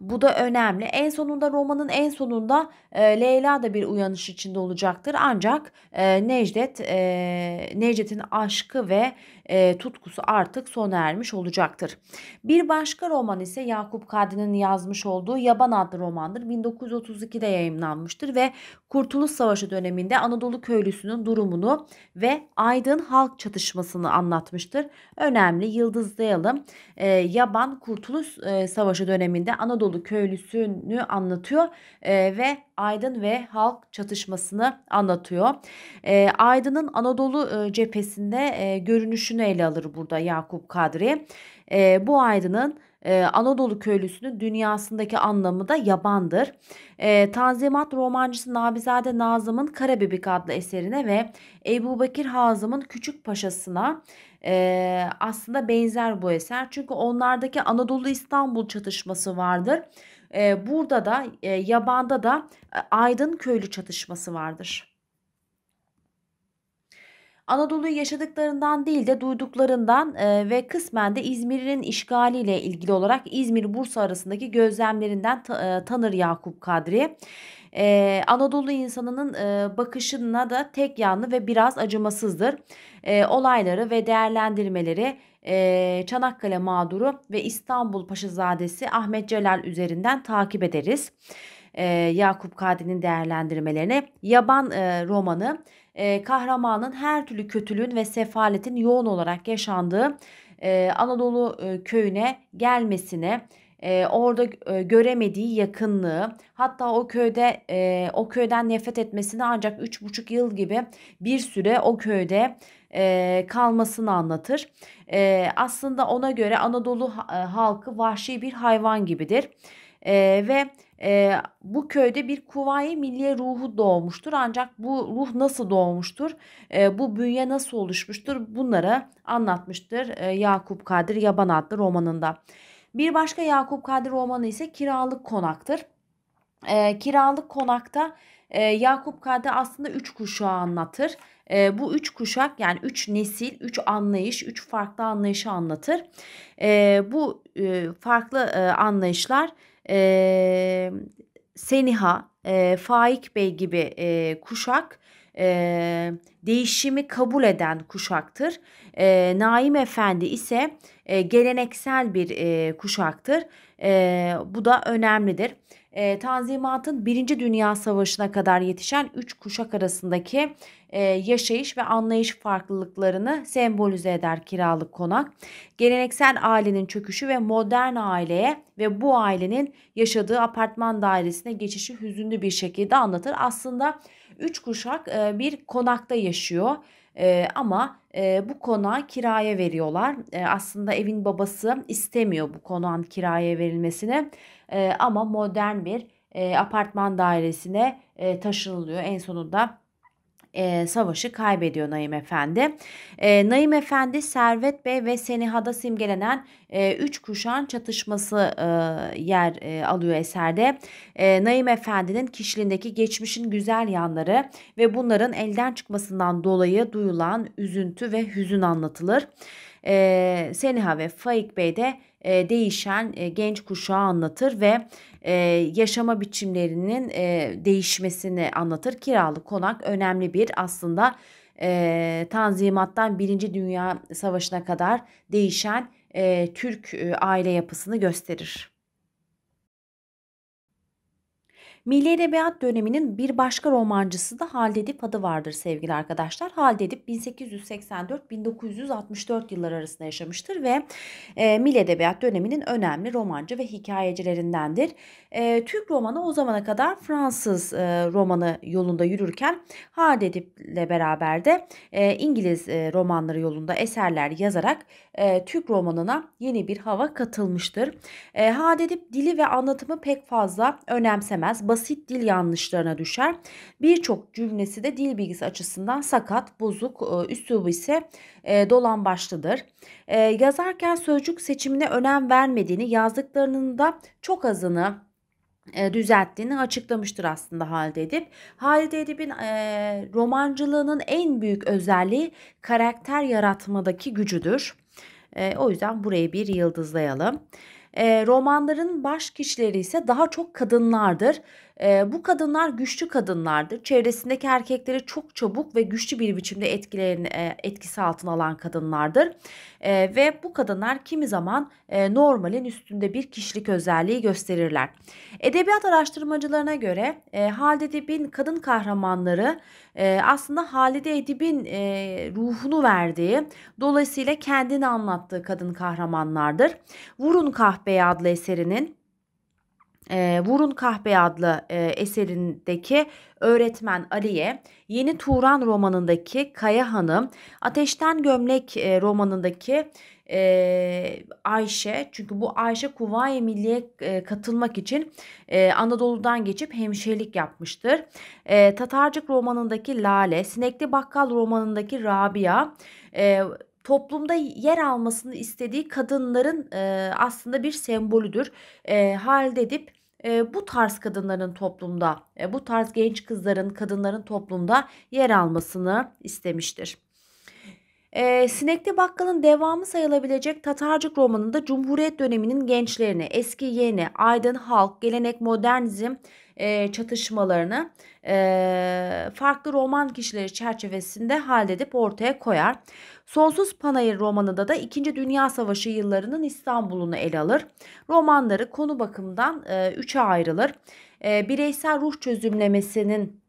Bu da önemli. En sonunda romanın en sonunda e, Leyla da bir uyanış içinde olacaktır. Ancak e, Necdet, e, Necdet'in aşkı ve e, tutkusu artık sona ermiş olacaktır. Bir başka roman ise Yakup Kadri'nin yazmış olduğu Yaban adlı romandır. 1932'de yayımlanmıştır ve Kurtuluş Savaşı döneminde Anadolu köylüsünün durumunu ve aydın halk çatışmasını anlatmıştır. Önemli yıldızlayalım. E, Yaban Kurtuluş e, Savaşı döneminde Anadolu köylüsünü anlatıyor e, ve Aydın ve halk çatışmasını anlatıyor. E, Aydın'ın Anadolu e, cephesinde e, görünüşünü ele alır burada Yakup Kadri. E, bu Aydın'ın e, Anadolu köylüsünün dünyasındaki anlamı da yabandır. E, Tanzimat romancısı Nabizade Nazım'ın Karabebek adlı eserine ve Ebu Bekir Hazım'ın Küçük Paşası'na e, aslında benzer bu eser. Çünkü onlardaki Anadolu İstanbul çatışması vardır. Ee, burada da e, yabanda da e, aydın köylü çatışması vardır. Anadolu'yu yaşadıklarından değil de duyduklarından e, ve kısmen de İzmir'in işgaliyle ilgili olarak İzmir-Bursa arasındaki gözlemlerinden tanır Yakup Kadri. Anadolu insanının bakışına da tek yanlı ve biraz acımasızdır. olayları ve değerlendirmeleri e, Çanakkale mağduru ve İstanbul Paşazadesi Ahmet Celal üzerinden takip ederiz. E, Yakup Kadi'nin değerlendirmelerini, Yaban e, romanı e, kahramanın her türlü kötülüğün ve sefaletin yoğun olarak yaşandığı e, Anadolu e, köyüne gelmesine orada göremediği yakınlığı hatta o köyde o köyden nefret etmesini ancak 3,5 yıl gibi bir süre o köyde e, kalmasını anlatır. E, aslında ona göre Anadolu halkı vahşi bir hayvan gibidir. E, ve e, bu köyde bir kuvayi milliye ruhu doğmuştur. Ancak bu ruh nasıl doğmuştur, e, bu bünye nasıl oluşmuştur bunları anlatmıştır e, Yakup Kadir Yaban adlı romanında. Bir başka Yakup Kadir romanı ise Kiralık Konak'tır. E, kiralık Konak'ta e, Yakup Kadde aslında üç kuşağı anlatır. E, bu üç kuşak yani üç nesil, üç anlayış, üç farklı anlayışı anlatır. E, bu e, farklı e, anlayışlar e, Seniha, e, Faik Bey gibi e, kuşak e, değişimi kabul eden kuşaktır. E, Naim Efendi ise e, geleneksel bir e, kuşaktır. E, bu da önemlidir e, Tanzimat'ın Birinci Dünya Savaşı'na kadar yetişen üç kuşak arasındaki e, yaşayış ve anlayış farklılıklarını sembolize eder kiralık konak. Geleneksel ailenin çöküşü ve modern aileye ve bu ailenin yaşadığı apartman dairesine geçişi hüzünlü bir şekilde anlatır. Aslında üç kuşak e, bir konakta yaşıyor. ee, ama e, bu konağı kiraya veriyorlar. E, aslında evin babası istemiyor bu konağın kiraya verilmesini. E, ama modern bir e, apartman dairesine e, taşınılıyor. En sonunda e, savaşı kaybediyor Naim Efendi. E, Naim Efendi Servet Bey ve Seniha'da simgelenen e, üç kuşan çatışması e, yer e, alıyor eserde. E, Naim Efendi'nin kişiliğindeki geçmişin güzel yanları ve bunların elden çıkmasından dolayı duyulan üzüntü ve hüzün anlatılır e, Seniha ve Faik Bey de e, değişen e, genç kuşağı anlatır ve e, yaşama biçimlerinin e, değişmesini anlatır. Kiralık konak önemli bir aslında e, Tanzimat'tan Birinci Dünya Savaşı'na kadar değişen e, Türk e, aile yapısını gösterir. Milli Edebiyat döneminin bir başka romancısı da Halide Edip adı vardır sevgili arkadaşlar. Halide Edip 1884-1964 yılları arasında yaşamıştır ve e, Milli Edebiyat döneminin önemli romancı ve hikayecilerindendir. E, Türk romanı o zamana kadar Fransız e, romanı yolunda yürürken Halide ile beraber de e, İngiliz e, romanları yolunda eserler yazarak e, Türk romanına yeni bir hava katılmıştır. E, Halide Edip dili ve anlatımı pek fazla önemsemez basit dil yanlışlarına düşer. Birçok cümlesi de dil bilgisi açısından sakat, bozuk, e, üslubu ise e, dolan başlıdır. E, yazarken sözcük seçimine önem vermediğini, yazdıklarının da çok azını düzelttiğini açıklamıştır aslında Halide Edip. Halide Edip'in romancılığının en büyük özelliği karakter yaratmadaki gücüdür. o yüzden burayı bir yıldızlayalım. romanların baş kişileri ise daha çok kadınlardır. E, bu kadınlar güçlü kadınlardır. Çevresindeki erkekleri çok çabuk ve güçlü bir biçimde etkilerin, e, etkisi altına alan kadınlardır. E, ve bu kadınlar kimi zaman e, normalin üstünde bir kişilik özelliği gösterirler. Edebiyat araştırmacılarına göre e, Halide Edip'in kadın kahramanları e, aslında Halide Edip'in e, ruhunu verdiği, dolayısıyla kendini anlattığı kadın kahramanlardır. Vurun Kahpeye adlı eserinin e, Vurun Kahpe adlı e, eserindeki öğretmen Ali'ye, Yeni Turan romanındaki Kaya Hanım, Ateşten Gömlek e, romanındaki e, Ayşe çünkü bu Ayşe Kuvayi Milliye e, katılmak için e, Anadolu'dan geçip hemşirelik yapmıştır. E, Tatarcık romanındaki Lale, Sinekli Bakkal romanındaki Rabia, e, toplumda yer almasını istediği kadınların e, aslında bir sembolüdür. E, halde edip e, bu tarz kadınların toplumda, e, bu tarz genç kızların, kadınların toplumda yer almasını istemiştir. E, Sinekli Bakkal'ın devamı sayılabilecek Tatarcık romanında Cumhuriyet döneminin gençlerini, eski yeni, aydın halk, gelenek, modernizm e, çatışmalarını e, farklı roman kişileri çerçevesinde halledip ortaya koyar. Sonsuz Panayır romanında da 2. Dünya Savaşı yıllarının İstanbul'unu ele alır. Romanları konu bakımından e, üçe ayrılır. E, bireysel ruh çözümlemesinin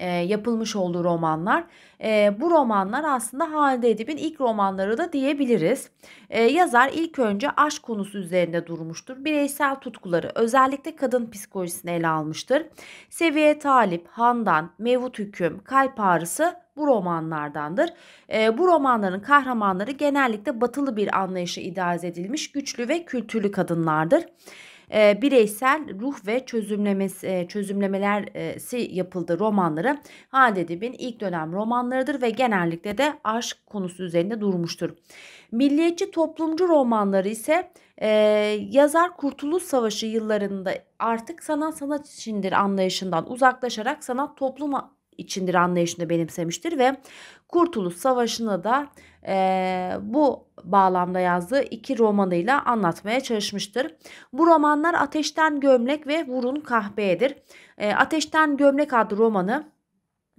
e, yapılmış olduğu romanlar. E, bu romanlar aslında Halide Edip'in ilk romanları da diyebiliriz. E, yazar ilk önce aşk konusu üzerinde durmuştur. Bireysel tutkuları özellikle kadın psikolojisini ele almıştır. Seviye Talip, Handan, Mevut Hüküm, Kalp Ağrısı bu romanlardandır. E, bu romanların kahramanları genellikle batılı bir anlayışa idealize edilmiş güçlü ve kültürlü kadınlardır e, bireysel ruh ve çözümlemesi, e, çözümlemelersi yapıldığı romanları Halide Edip'in ilk dönem romanlarıdır ve genellikle de aşk konusu üzerinde durmuştur. Milliyetçi toplumcu romanları ise e, yazar Kurtuluş Savaşı yıllarında artık sanat sanat içindir anlayışından uzaklaşarak sanat topluma içindir anlayışını benimsemiştir ve Kurtuluş Savaşı'nı da e, bu bağlamda yazdığı iki romanıyla anlatmaya çalışmıştır. Bu romanlar Ateşten Gömlek ve Vurun Kahpeye'dir. E, Ateşten Gömlek adlı romanı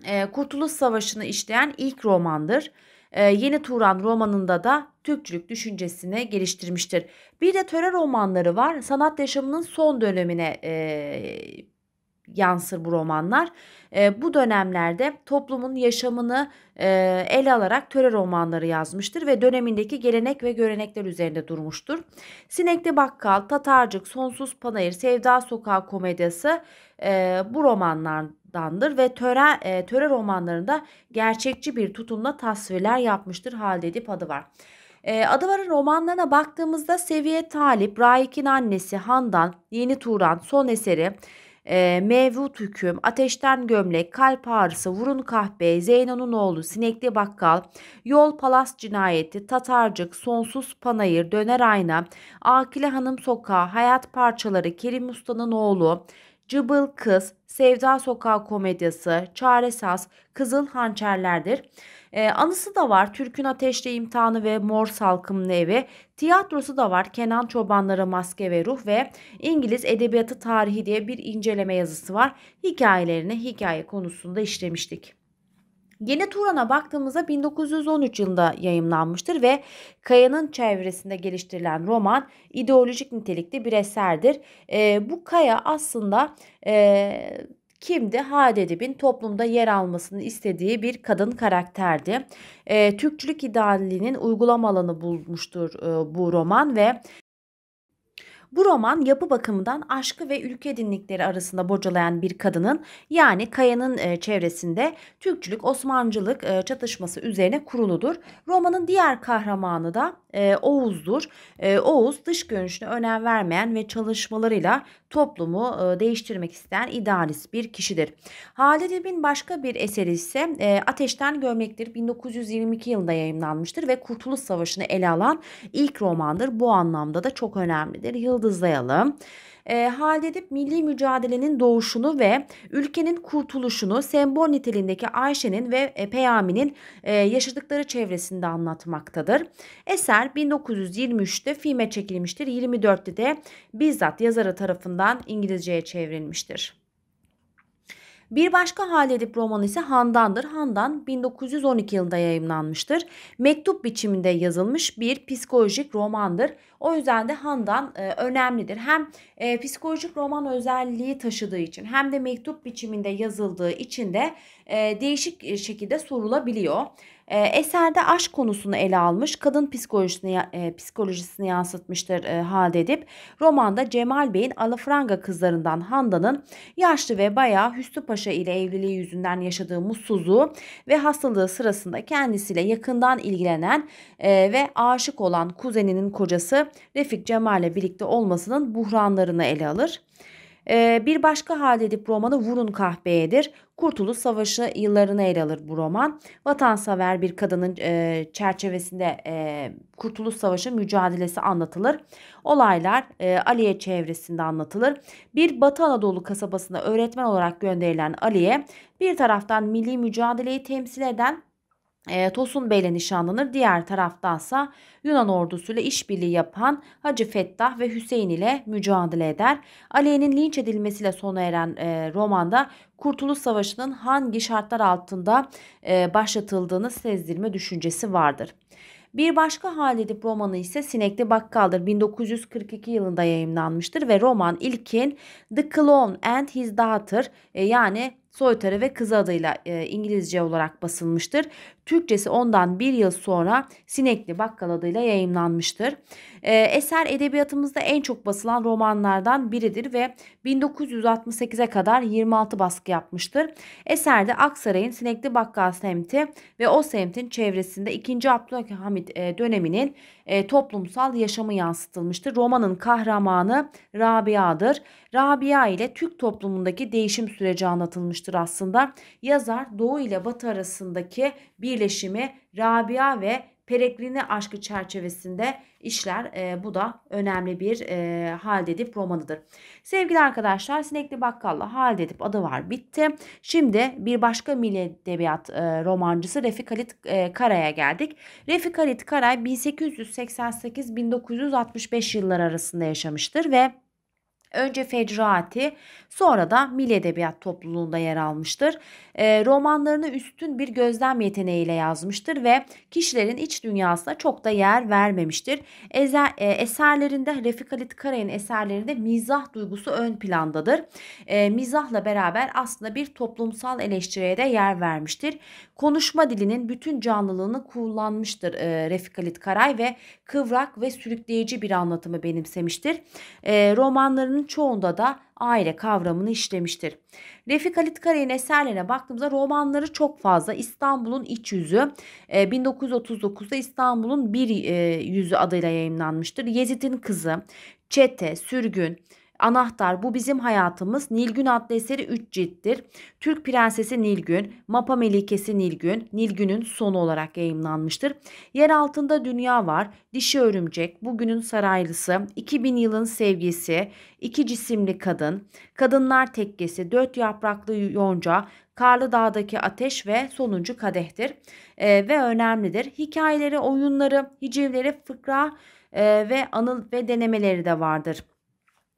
e, Kurtuluş Savaşı'nı işleyen ilk romandır. E, Yeni Turan romanında da Türkçülük düşüncesini geliştirmiştir. Bir de töre romanları var. Sanat yaşamının son dönemine e, yansır bu romanlar. E, bu dönemlerde toplumun yaşamını e, ele alarak töre romanları yazmıştır ve dönemindeki gelenek ve görenekler üzerinde durmuştur. Sinekli Bakkal, Tatarcık, Sonsuz Panayır, Sevda Sokağı komedyası e, bu romanlardandır ve töre, e, töre romanlarında gerçekçi bir tutumla tasvirler yapmıştır Halide Edip Adıvar. E, Adıvar'ın romanlarına baktığımızda Seviye Talip, Raik'in Annesi, Handan, Yeni Turan, Son Eseri, e, ee, mevut hüküm, ateşten gömlek, kalp ağrısı, vurun kahpe, Zeyno'nun oğlu, sinekli bakkal, yol palas cinayeti, tatarcık, sonsuz panayır, döner ayna, Akile hanım sokağı, hayat parçaları, Kerim Usta'nın oğlu, Cıbıl Kız, Sevda Sokağı Komedyası, Çaresaz, Kızıl Hançerlerdir. E, anısı da var Türk'ün Ateşli İmtihanı ve Mor Salkımlı Evi. Tiyatrosu da var Kenan Çobanlara Maske ve Ruh ve İngiliz Edebiyatı Tarihi diye bir inceleme yazısı var. Hikayelerini hikaye konusunda işlemiştik. Yeni Turan'a baktığımızda 1913 yılında yayımlanmıştır ve kayanın çevresinde geliştirilen roman ideolojik nitelikte bir eserdir. E, bu kaya aslında e, kimdi? Hadedib'in toplumda yer almasını istediği bir kadın karakterdi. E, Türkçülük idealinin uygulama alanı bulmuştur e, bu roman ve bu roman yapı bakımından aşkı ve ülke dinlikleri arasında bocalayan bir kadının yani Kaya'nın e, çevresinde Türkçülük, Osmancılık e, çatışması üzerine kuruludur. Romanın diğer kahramanı da e, Oğuz'dur. E, Oğuz dış görünüşüne önem vermeyen ve çalışmalarıyla toplumu e, değiştirmek isteyen idealist bir kişidir. Halid İbn başka bir eseri ise e, Ateşten Gömlektir 1922 yılında yayınlanmıştır ve Kurtuluş Savaşı'nı ele alan ilk romandır. Bu anlamda da çok önemlidir. Yıldızlayalım e, ee, halledip milli mücadelenin doğuşunu ve ülkenin kurtuluşunu sembol niteliğindeki Ayşe'nin ve e, Peyami'nin e, yaşadıkları çevresinde anlatmaktadır. Eser 1923'te filme çekilmiştir. 24'te de bizzat yazarı tarafından İngilizceye çevrilmiştir. Bir başka Halledip romanı ise Handan'dır. Handan 1912 yılında yayımlanmıştır. Mektup biçiminde yazılmış bir psikolojik romandır. O yüzden de Handan e, önemlidir. Hem e, psikolojik roman özelliği taşıdığı için hem de mektup biçiminde yazıldığı için de e, değişik e, şekilde sorulabiliyor. E, eserde aşk konusunu ele almış, kadın psikolojisini, e, psikolojisini yansıtmıştır e, Halide Edip. Romanda Cemal Bey'in alafranga kızlarından Handan'ın yaşlı ve bayağı Hüsnü Paşa ile evliliği yüzünden yaşadığı mutsuzluğu ve hastalığı sırasında kendisiyle yakından ilgilenen e, ve aşık olan kuzeninin kocası Refik Cemal'le birlikte olmasının buhranlarını ele alır. Ee, bir başka hal Edip romanı Vurun Kahpeye'dir. Kurtuluş Savaşı yıllarını ele alır bu roman. Vatansever bir kadının e, çerçevesinde e, Kurtuluş Savaşı mücadelesi anlatılır. Olaylar e, Aliye çevresinde anlatılır. Bir Batı Anadolu kasabasına öğretmen olarak gönderilen Aliye bir taraftan milli mücadeleyi temsil eden e, Tosun ile nişanlanır. Diğer taraftansa Yunan ordusuyla işbirliği yapan Hacı Fettah ve Hüseyin ile mücadele eder. Aliye'nin linç edilmesiyle sona eren e, romanda Kurtuluş Savaşı'nın hangi şartlar altında e, başlatıldığını sezdirme düşüncesi vardır. Bir başka Halidip romanı ise Sinekli Bakkal'dır. 1942 yılında yayınlanmıştır ve roman ilkin The Clown and His Daughter e, yani soytarı ve Kız adıyla e, İngilizce olarak basılmıştır. Türkçesi ondan bir yıl sonra Sinekli Bakkal adıyla yayımlanmıştır. E, ee, eser edebiyatımızda en çok basılan romanlardan biridir ve 1968'e kadar 26 baskı yapmıştır. Eserde Aksaray'ın Sinekli Bakkal semti ve o semtin çevresinde 2. Abdülhamit e, döneminin e, toplumsal yaşamı yansıtılmıştır. Romanın kahramanı Rabia'dır. Rabia ile Türk toplumundaki değişim süreci anlatılmıştır aslında. Yazar Doğu ile Batı arasındaki bir birleşimi Rabia ve Perekrini aşkı çerçevesinde işler. E, bu da önemli bir e, Haldedip romanıdır. Sevgili arkadaşlar Sinekli Bakkal'la hal Haldedip adı var bitti. Şimdi bir başka milli edebiyat e, romancısı Refik Halit e, Kara'ya geldik. Refik Halit Karay 1888-1965 yılları arasında yaşamıştır ve Önce Fecraati sonra da Milli Edebiyat topluluğunda yer almıştır romanlarını üstün bir gözlem yeteneğiyle yazmıştır ve kişilerin iç dünyasına çok da yer vermemiştir. eserlerinde Refik Halit Karay'ın eserlerinde mizah duygusu ön plandadır. mizahla beraber aslında bir toplumsal eleştiriye de yer vermiştir. Konuşma dilinin bütün canlılığını kullanmıştır Refik Halit Karay ve kıvrak ve sürükleyici bir anlatımı benimsemiştir. romanlarının çoğunda da aile kavramını işlemiştir. Refik Halit Karay'ın eserlerine baktığımızda romanları çok fazla. İstanbul'un iç yüzü 1939'da e, İstanbul'un bir e, yüzü adıyla yayınlanmıştır. Yezid'in kızı, Çete, Sürgün, Anahtar bu bizim hayatımız. Nilgün adlı eseri 3 cilttir. Türk Prensesi Nilgün, Mapa Melikesi Nilgün, Nilgün'ün sonu olarak yayımlanmıştır. Yer altında dünya var, dişi örümcek, bugünün saraylısı, 2000 yılın sevgisi, iki cisimli kadın, kadınlar tekkesi, dört yapraklı yonca, Karlı Dağ'daki Ateş ve Sonuncu Kadeh'tir e, ve önemlidir. Hikayeleri, oyunları, hicivleri, fıkra e, ve anıl ve denemeleri de vardır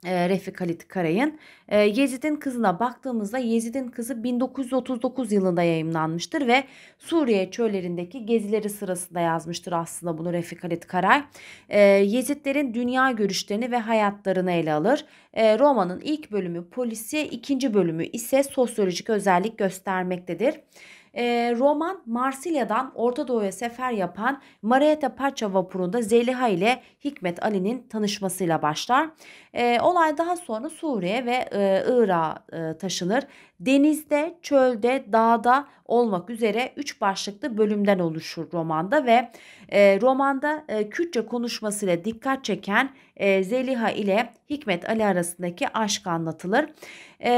e, Refik Halit Karay'ın. E, Yezid'in kızına baktığımızda Yezid'in kızı 1939 yılında yayımlanmıştır ve Suriye çöllerindeki gezileri sırasında yazmıştır aslında bunu Refik Halit Karay. E, Yezidlerin dünya görüşlerini ve hayatlarını ele alır. E, romanın ilk bölümü polisiye, ikinci bölümü ise sosyolojik özellik göstermektedir. Ee, roman Marsilya'dan Orta Doğu'ya sefer yapan Marietta Paça vapurunda Zeliha ile Hikmet Ali'nin tanışmasıyla başlar. Ee, olay daha sonra Suriye ve e, Irak'a e, taşınır. Denizde, çölde, dağda olmak üzere 3 başlıklı bölümden oluşur romanda ve e, romanda e, Kürtçe konuşmasıyla dikkat çeken e, Zeliha ile Hikmet Ali arasındaki aşk anlatılır. E,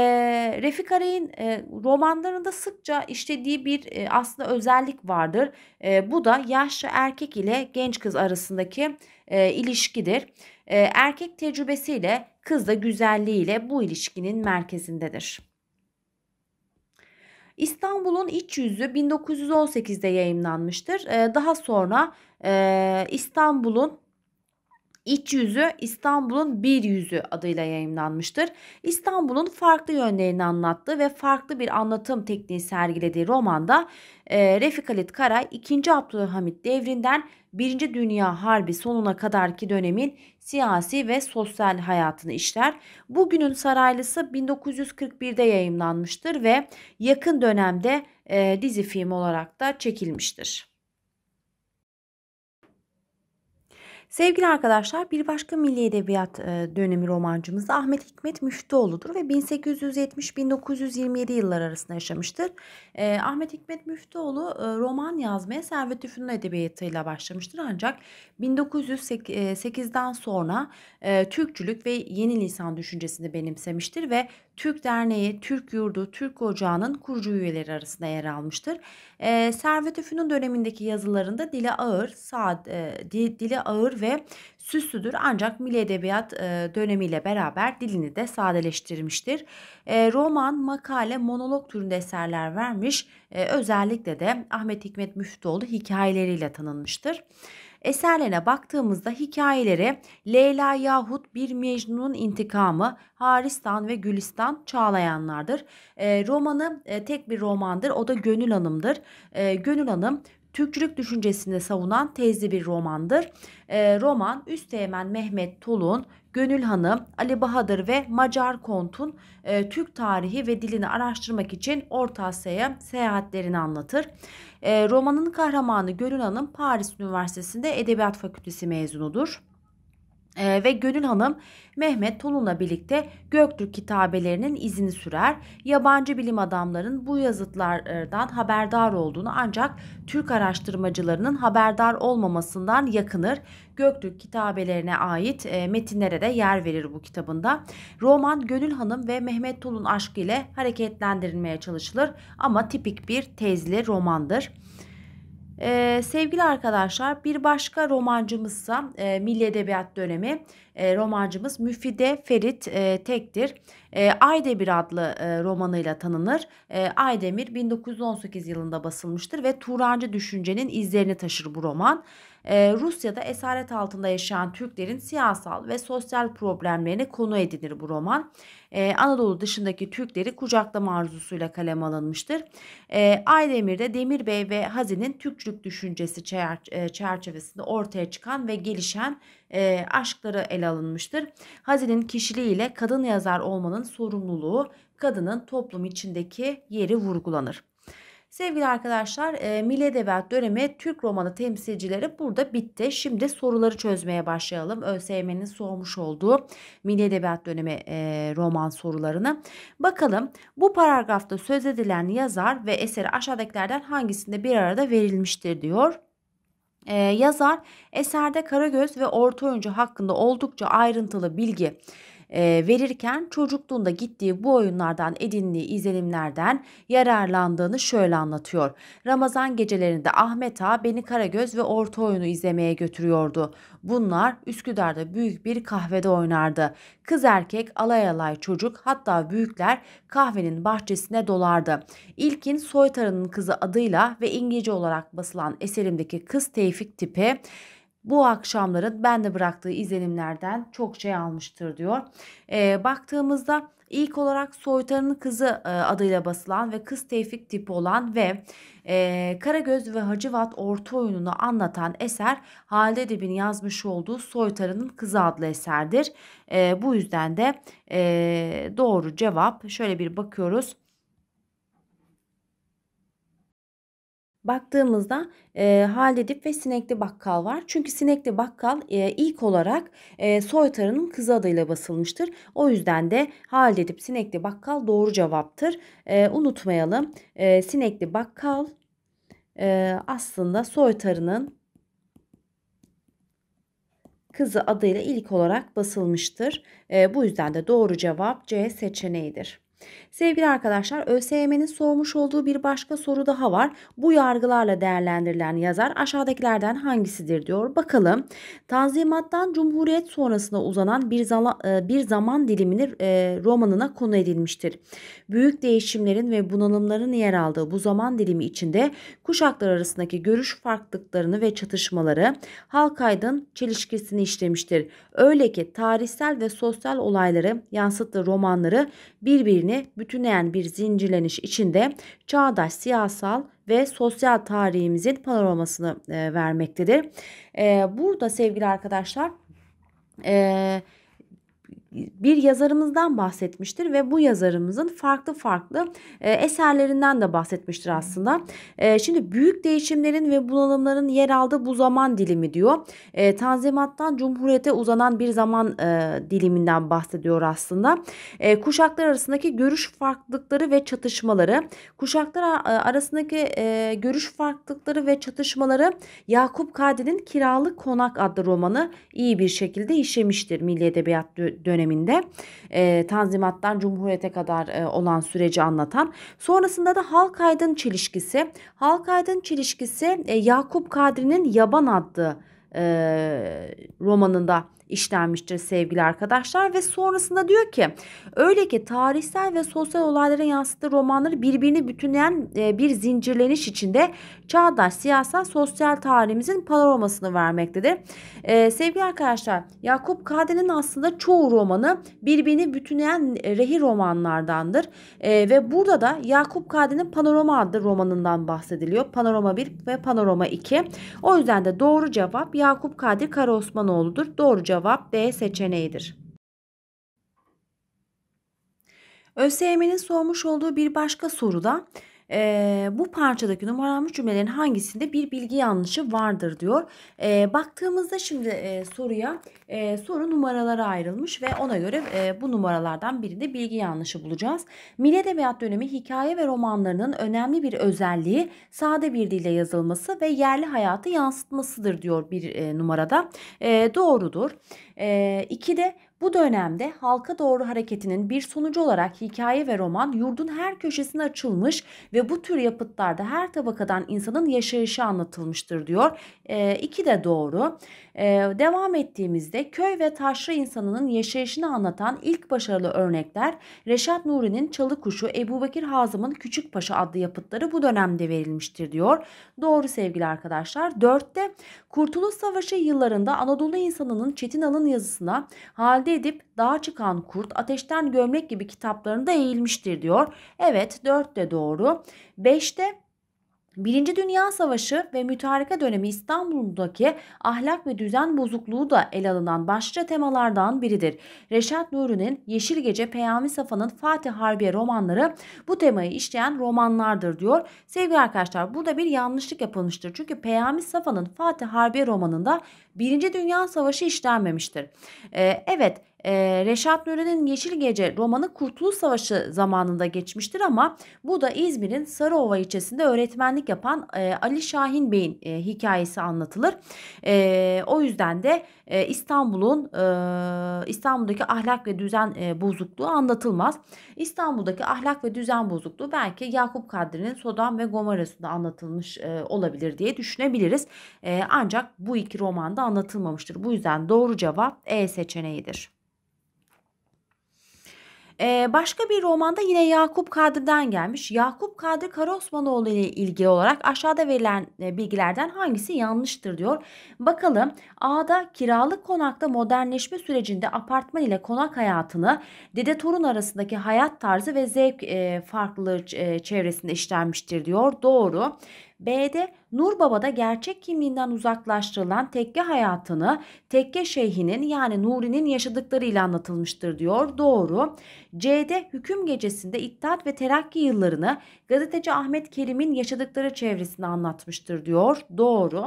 Refik Aray'ın e, romanlarında sıkça işlediği bir e, aslında özellik vardır. E, bu da yaşlı erkek ile genç kız arasındaki e, ilişkidir. E, erkek tecrübesiyle kız da güzelliğiyle bu ilişkinin merkezindedir. İstanbul'un iç yüzü 1918'de yayınlanmıştır. Daha sonra İstanbul'un İç yüzü İstanbul'un bir yüzü adıyla yayımlanmıştır. İstanbul'un farklı yönlerini anlattığı ve farklı bir anlatım tekniği sergilediği romanda e, Refik Halit Karay 2. Abdülhamit devrinden 1. Dünya Harbi sonuna kadarki dönemin siyasi ve sosyal hayatını işler. Bugünün Saraylısı 1941'de yayımlanmıştır ve yakın dönemde e, dizi film olarak da çekilmiştir. Sevgili arkadaşlar bir başka milli edebiyat e, dönemi romancımız Ahmet Hikmet Müftüoğlu'dur ve 1870-1927 yıllar arasında yaşamıştır. E, Ahmet Hikmet Müftüoğlu e, roman yazmaya Servet Üfün'ün edebiyatıyla başlamıştır ancak 1908'den sonra Türkçülük ve yeni lisan düşüncesini benimsemiştir ve Türk Derneği, Türk Yurdu, Türk Ocağı'nın kurucu üyeleri arasında yer almıştır. E, Servet Öfün'ün dönemindeki yazılarında dili ağır, sad, e, dili ağır ve süslüdür ancak milli edebiyat e, dönemiyle beraber dilini de sadeleştirmiştir. E, roman, makale, monolog türünde eserler vermiş. E, özellikle de Ahmet Hikmet Müftüoğlu hikayeleriyle tanınmıştır. Eserlerine baktığımızda hikayelere Leyla yahut bir Mecnun'un intikamı, Haristan ve Gülistan Çağlayanlardır. E, romanı e, tek bir romandır. O da Gönül Hanım'dır. E, Gönül Hanım Türkçülük düşüncesini savunan tezli bir romandır. E, roman Üsteğmen Mehmet Tolun, Gönül Hanım, Ali Bahadır ve Macar Kont'un e, Türk tarihi ve dilini araştırmak için Orta Asya'ya seyahatlerini anlatır. E, romanın kahramanı Gönül Hanım Paris Üniversitesi'nde Edebiyat Fakültesi mezunudur. Ee, ve Gönül Hanım Mehmet Tolun'la birlikte Göktürk kitabelerinin izini sürer. Yabancı bilim adamlarının bu yazıtlardan haberdar olduğunu ancak Türk araştırmacılarının haberdar olmamasından yakınır. Göktürk kitabelerine ait e, metinlere de yer verir bu kitabında. Roman Gönül Hanım ve Mehmet Tolun aşkı ile hareketlendirilmeye çalışılır ama tipik bir tezli romandır. Ee, sevgili arkadaşlar bir başka romancımızsa e, Milli Edebiyat dönemi e, romancımız Müfide Ferit e, Tek'tir. E, Aydemir adlı e, romanıyla tanınır. E, Aydemir 1918 yılında basılmıştır ve Turancı düşüncenin izlerini taşır bu roman. E, Rusya'da esaret altında yaşayan Türklerin siyasal ve sosyal problemlerini konu edinir bu roman e, Anadolu dışındaki Türkleri kucaklama arzusuyla kalem alınmıştır. E, Aydemir'de Demir Bey ve Hazin'in Türkçülük düşüncesi e, çerçevesinde ortaya çıkan ve gelişen e, aşkları ele alınmıştır. Hazin'in kişiliğiyle kadın yazar olmanın sorumluluğu, kadının toplum içindeki yeri vurgulanır. Sevgili arkadaşlar e, dönemi Türk romanı temsilcileri burada bitti. Şimdi soruları çözmeye başlayalım. ÖSYM'nin sormuş olduğu Milli dönemi e, roman sorularını. Bakalım bu paragrafta söz edilen yazar ve eseri aşağıdakilerden hangisinde bir arada verilmiştir diyor. Ee, yazar eserde Karagöz ve orta oyuncu hakkında oldukça ayrıntılı bilgi e, verirken çocukluğunda gittiği bu oyunlardan edindiği izlenimlerden yararlandığını şöyle anlatıyor. Ramazan gecelerinde Ahmet Ağa beni Karagöz ve Orta Oyunu izlemeye götürüyordu. Bunlar Üsküdar'da büyük bir kahvede oynardı. Kız erkek alay alay çocuk hatta büyükler kahvenin bahçesine dolardı. İlkin Soytarı'nın kızı adıyla ve İngilizce olarak basılan eserimdeki kız Tevfik tipi bu akşamları ben de bıraktığı izlenimlerden çok şey almıştır diyor. E, baktığımızda ilk olarak soytarının kızı e, adıyla basılan ve kız tevfik tipi olan ve e, Karagöz ve Hacivat orta oyununu anlatan eser Halide Edip'in yazmış olduğu Soytarının Kızı adlı eserdir. E, bu yüzden de e, doğru cevap şöyle bir bakıyoruz. baktığımızda e, Halidip ve Sinekli Bakkal var. Çünkü Sinekli Bakkal e, ilk olarak e, Soytarı'nın kızı adıyla basılmıştır. O yüzden de Halidip Sinekli Bakkal doğru cevaptır. E, unutmayalım e, Sinekli Bakkal e, aslında Soytarı'nın kızı adıyla ilk olarak basılmıştır. E, bu yüzden de doğru cevap C seçeneğidir. Sevgili arkadaşlar ÖSYM'nin sormuş olduğu bir başka soru daha var. Bu yargılarla değerlendirilen yazar aşağıdakilerden hangisidir diyor. Bakalım Tanzimat'tan Cumhuriyet sonrasına uzanan bir, zala, e, bir zaman dilimini e, romanına konu edilmiştir. Büyük değişimlerin ve bunalımların yer aldığı bu zaman dilimi içinde kuşaklar arasındaki görüş farklılıklarını ve çatışmaları halk aydın çelişkisini işlemiştir. Öyle ki tarihsel ve sosyal olayları yansıttığı romanları birbirini bütünleyen bir zincirleniş içinde çağdaş siyasal ve sosyal tarihimizin panoramasını e, vermektedir. E, burada sevgili arkadaşlar... E, bir yazarımızdan bahsetmiştir ve bu yazarımızın farklı farklı e, eserlerinden de bahsetmiştir aslında. E, şimdi büyük değişimlerin ve bunalımların yer aldığı bu zaman dilimi diyor. E, Tanzimattan Cumhuriyete uzanan bir zaman e, diliminden bahsediyor aslında. E, kuşaklar arasındaki görüş farklılıkları ve çatışmaları, kuşaklar e, arasındaki e, görüş farklılıkları ve çatışmaları Yakup Kadri'nin Kiralık Konak adlı romanı iyi bir şekilde işlemiştir Milli Edebiyat dönemi döneminde e, Tanzimat'tan Cumhuriyete kadar e, olan süreci anlatan. Sonrasında da Halk Aydın Çelişkisi. Halk Aydın Çelişkisi e, Yakup Kadri'nin Yaban adlı e, romanında işlenmiştir sevgili arkadaşlar ve sonrasında diyor ki öyle ki tarihsel ve sosyal olaylara yansıttığı romanları birbirini bütünleyen e, bir zincirleniş içinde çağdaş siyasal sosyal tarihimizin panoramasını vermektedir. Ee, sevgili arkadaşlar Yakup Kade'nin aslında çoğu romanı birbirini bütünleyen e, rehi romanlardandır ee, ve burada da Yakup Kade'nin Panorama adlı romanından bahsediliyor. Panorama 1 ve Panorama 2. O yüzden de doğru cevap Yakup Kadir Karaosmanoğlu'dur. Doğru cevap Cevap D seçeneğidir. ÖSYM'nin sormuş olduğu bir başka soruda e, bu parçadaki numaralı cümlelerin hangisinde bir bilgi yanlışı vardır diyor. E, baktığımızda şimdi e, soruya e, soru numaralara ayrılmış ve ona göre e, bu numaralardan birinde bilgi yanlışı bulacağız. Milli Edebiyat dönemi hikaye ve romanlarının önemli bir özelliği sade bir dille yazılması ve yerli hayatı yansıtmasıdır diyor bir e, numarada. E, doğrudur. E, iki de bu dönemde halka doğru hareketinin bir sonucu olarak hikaye ve roman yurdun her köşesine açılmış ve bu tür yapıtlarda her tabakadan insanın yaşayışı anlatılmıştır diyor. E, iki de doğru. Ee, devam ettiğimizde köy ve taşra insanının yaşayışını anlatan ilk başarılı örnekler Reşat Nuri'nin Çalı Kuşu, Ebu Bekir Hazım'ın Küçük Paşa adlı yapıtları bu dönemde verilmiştir diyor. Doğru sevgili arkadaşlar. Dörtte Kurtuluş Savaşı yıllarında Anadolu insanının Çetin Alın yazısına halde edip dağa çıkan kurt ateşten gömlek gibi kitaplarında eğilmiştir diyor. Evet dörtte doğru. Beşte Birinci Dünya Savaşı ve mütareke dönemi İstanbul'daki ahlak ve düzen bozukluğu da ele alınan başlıca temalardan biridir. Reşat Nuri'nin Yeşil Gece, Peyami Safa'nın Fatih Harbiye romanları bu temayı işleyen romanlardır diyor. Sevgili arkadaşlar burada bir yanlışlık yapılmıştır. Çünkü Peyami Safa'nın Fatih Harbiye romanında Birinci Dünya Savaşı işlenmemiştir. Ee, evet e, Reşat Nuri'nin Yeşil Gece romanı Kurtuluş Savaşı zamanında geçmiştir ama bu da İzmir'in Sarıova ilçesinde öğretmenlik yapan e, Ali Şahin Bey'in e, hikayesi anlatılır. E, o yüzden de e, İstanbul'un e, İstanbul'daki ahlak ve düzen e, bozukluğu anlatılmaz. İstanbul'daki ahlak ve düzen bozukluğu belki Yakup Kadri'nin Sodom ve Gomorra'sında anlatılmış e, olabilir diye düşünebiliriz. E, ancak bu iki romanda anlatılmamıştır. Bu yüzden doğru cevap E seçeneğidir. Ee, başka bir romanda yine Yakup Kadır'dan gelmiş. Yakup Kadir Karaosmanoğlu ile ilgili olarak aşağıda verilen bilgilerden hangisi yanlıştır diyor. Bakalım A'da kiralık konakta modernleşme sürecinde apartman ile konak hayatını dede torun arasındaki hayat tarzı ve zevk e, farklılığı e, çevresinde işlenmiştir diyor. Doğru. B'de Nur Baba'da gerçek kimliğinden uzaklaştırılan tekke hayatını tekke şeyhinin yani Nuri'nin yaşadıklarıyla anlatılmıştır diyor. Doğru. C'de hüküm gecesinde İttihat ve Terakki yıllarını gazeteci Ahmet Kerim'in yaşadıkları çevresini anlatmıştır diyor. Doğru.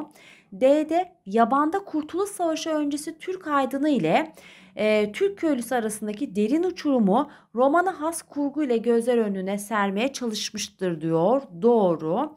D'de yabanda Kurtuluş Savaşı öncesi Türk aydını ile e, Türk köylüsü arasındaki derin uçurumu romanı has kurgu ile gözler önüne sermeye çalışmıştır diyor. Doğru.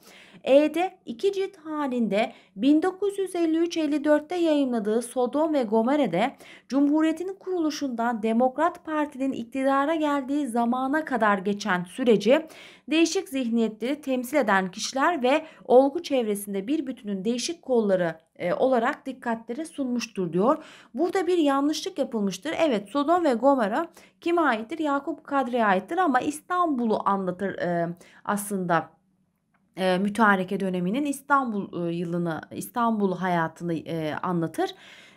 E'de iki cilt halinde 1953-54'te yayımladığı Sodom ve Gomere'de Cumhuriyet'in kuruluşundan Demokrat Parti'nin iktidara geldiği zamana kadar geçen süreci değişik zihniyetleri temsil eden kişiler ve olgu çevresinde bir bütünün değişik kolları e, olarak dikkatlere sunmuştur diyor. Burada bir yanlışlık yapılmıştır. Evet Sodom ve Gomera kime aittir? Yakup Kadri'ye aittir ama İstanbul'u anlatır e, aslında e, mütareke döneminin İstanbul e, yılını, İstanbul hayatını e, anlatır.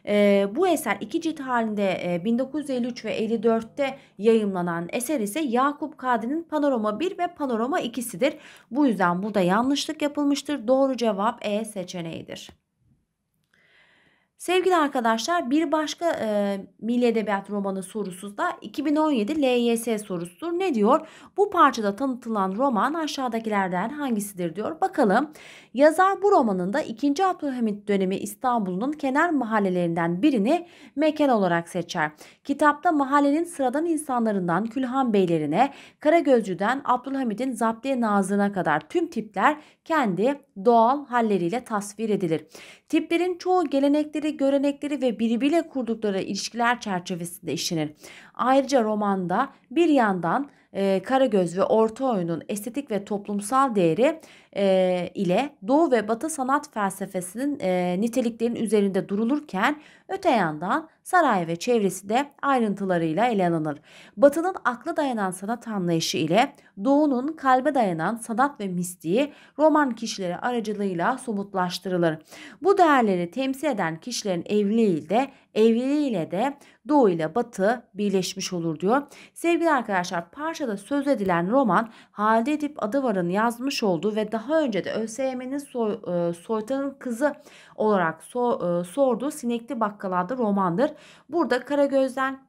E, bu eser iki cilt halinde e, 1953 ve 54'te yayımlanan eser ise Yakup Kadri'nin Panorama 1 ve Panorama 2'sidir. Bu yüzden burada yanlışlık yapılmıştır. Doğru cevap E seçeneğidir. Sevgili arkadaşlar bir başka e, Milli Edebiyat romanı sorusu da 2017 LYS sorusudur. Ne diyor? Bu parçada tanıtılan roman aşağıdakilerden hangisidir diyor. Bakalım yazar bu romanında 2. Abdülhamit dönemi İstanbul'un kenar mahallelerinden birini mekan olarak seçer. Kitapta mahallenin sıradan insanlarından Külhan Beylerine, Karagözcü'den Abdülhamit'in zaptiye nazına kadar tüm tipler kendi doğal halleriyle tasvir edilir. Tiplerin çoğu gelenekleri, görenekleri ve birbiriyle kurdukları ilişkiler çerçevesinde işlenir. Ayrıca romanda bir yandan e, Karagöz ve Orta Oyun'un estetik ve toplumsal değeri e, ile Doğu ve Batı sanat felsefesinin e, niteliklerinin üzerinde durulurken öte yandan saray ve çevresi de ayrıntılarıyla ele alınır. Batının aklı dayanan sanat anlayışı ile doğunun kalbe dayanan sanat ve mistiği roman kişileri aracılığıyla somutlaştırılır. Bu değerleri temsil eden kişilerin evliliği de evliliğiyle de doğu ile batı birleşmiş olur diyor. Sevgili arkadaşlar parçada söz edilen roman Halide Edip Adıvar'ın yazmış olduğu ve daha önce de ÖSYM'nin soy, e, Soytan'ın Kızı olarak so, e, sordu. Sinekli Bakkalada romandır. Burada Karagöz'den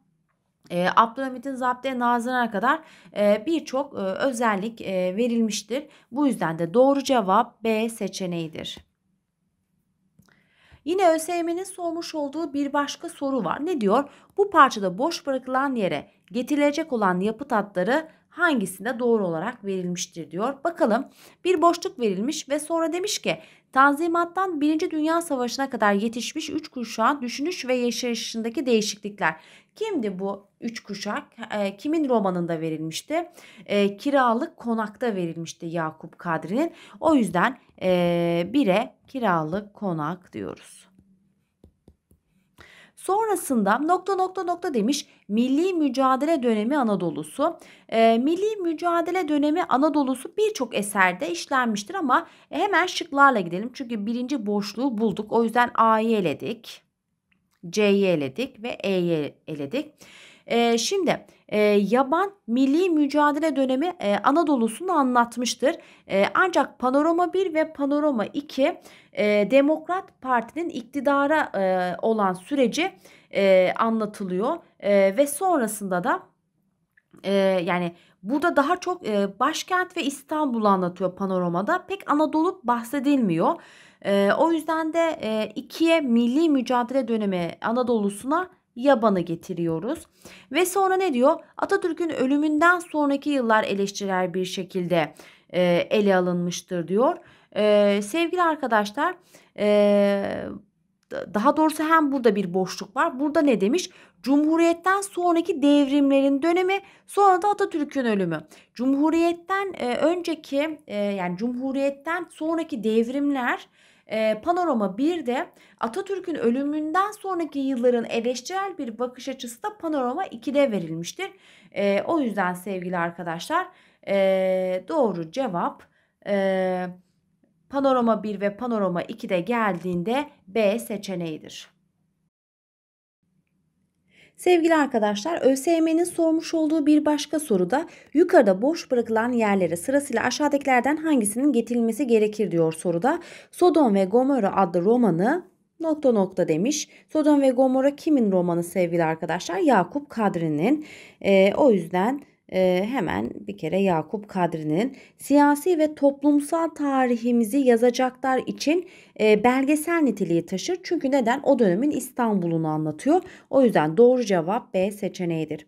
e, Abdülhamit'in zaptiye nazırına kadar e, birçok e, özellik e, verilmiştir. Bu yüzden de doğru cevap B seçeneğidir. Yine ÖSYM'nin sormuş olduğu bir başka soru var. Ne diyor? Bu parçada boş bırakılan yere getirilecek olan yapı tatları hangisinde doğru olarak verilmiştir diyor. Bakalım bir boşluk verilmiş ve sonra demiş ki Tanzimattan 1. Dünya Savaşı'na kadar yetişmiş 3 kuşağın düşünüş ve yaşayışındaki değişiklikler. Kimdi bu 3 kuşak? E, kimin romanında verilmişti? E, kiralık konakta verilmişti Yakup Kadri'nin. O yüzden e, kiralık konak diyoruz. Sonrasında nokta nokta nokta demiş milli mücadele dönemi Anadolu'su. E, milli mücadele dönemi Anadolu'su birçok eserde işlenmiştir ama hemen şıklarla gidelim. Çünkü birinci boşluğu bulduk. O yüzden A'yı eledik. C'yi eledik ve E'yi eledik. E, şimdi e, Yaban milli mücadele dönemi e, Anadolu'sunu anlatmıştır. E, ancak Panorama 1 ve Panorama 2 e, Demokrat Parti'nin iktidara e, olan süreci e, anlatılıyor e, ve sonrasında da e, yani Burada daha çok e, başkent ve İstanbul'u anlatıyor panoramada. Pek Anadolu bahsedilmiyor. E, o yüzden de e, ikiye milli mücadele dönemi Anadolu'suna yabana getiriyoruz. Ve sonra ne diyor? Atatürk'ün ölümünden sonraki yıllar eleştirel bir şekilde e, ele alınmıştır diyor. E, sevgili arkadaşlar e, daha doğrusu hem burada bir boşluk var. Burada ne demiş? Cumhuriyetten sonraki devrimlerin dönemi sonra da Atatürk'ün ölümü. Cumhuriyetten e, önceki e, yani Cumhuriyetten sonraki devrimler e, panorama bir de Atatürk'ün ölümünden sonraki yılların eleştirel bir bakış açısı da Panorama 2'de verilmiştir. E, o yüzden sevgili arkadaşlar e, doğru cevap e, Panorama 1 ve Panorama 2'de geldiğinde B seçeneğidir. Sevgili arkadaşlar ÖSYM'nin sormuş olduğu bir başka soruda yukarıda boş bırakılan yerlere sırasıyla aşağıdakilerden hangisinin getirilmesi gerekir diyor soruda. Sodom ve Gomorra adlı romanı nokta nokta demiş. Sodom ve Gomorra kimin romanı sevgili arkadaşlar? Yakup Kadri'nin. E, o yüzden e, hemen bir kere Yakup Kadri'nin siyasi ve toplumsal tarihimizi yazacaklar için e, belgesel niteliği taşır. Çünkü neden? O dönemin İstanbul'unu anlatıyor. O yüzden doğru cevap B seçeneğidir.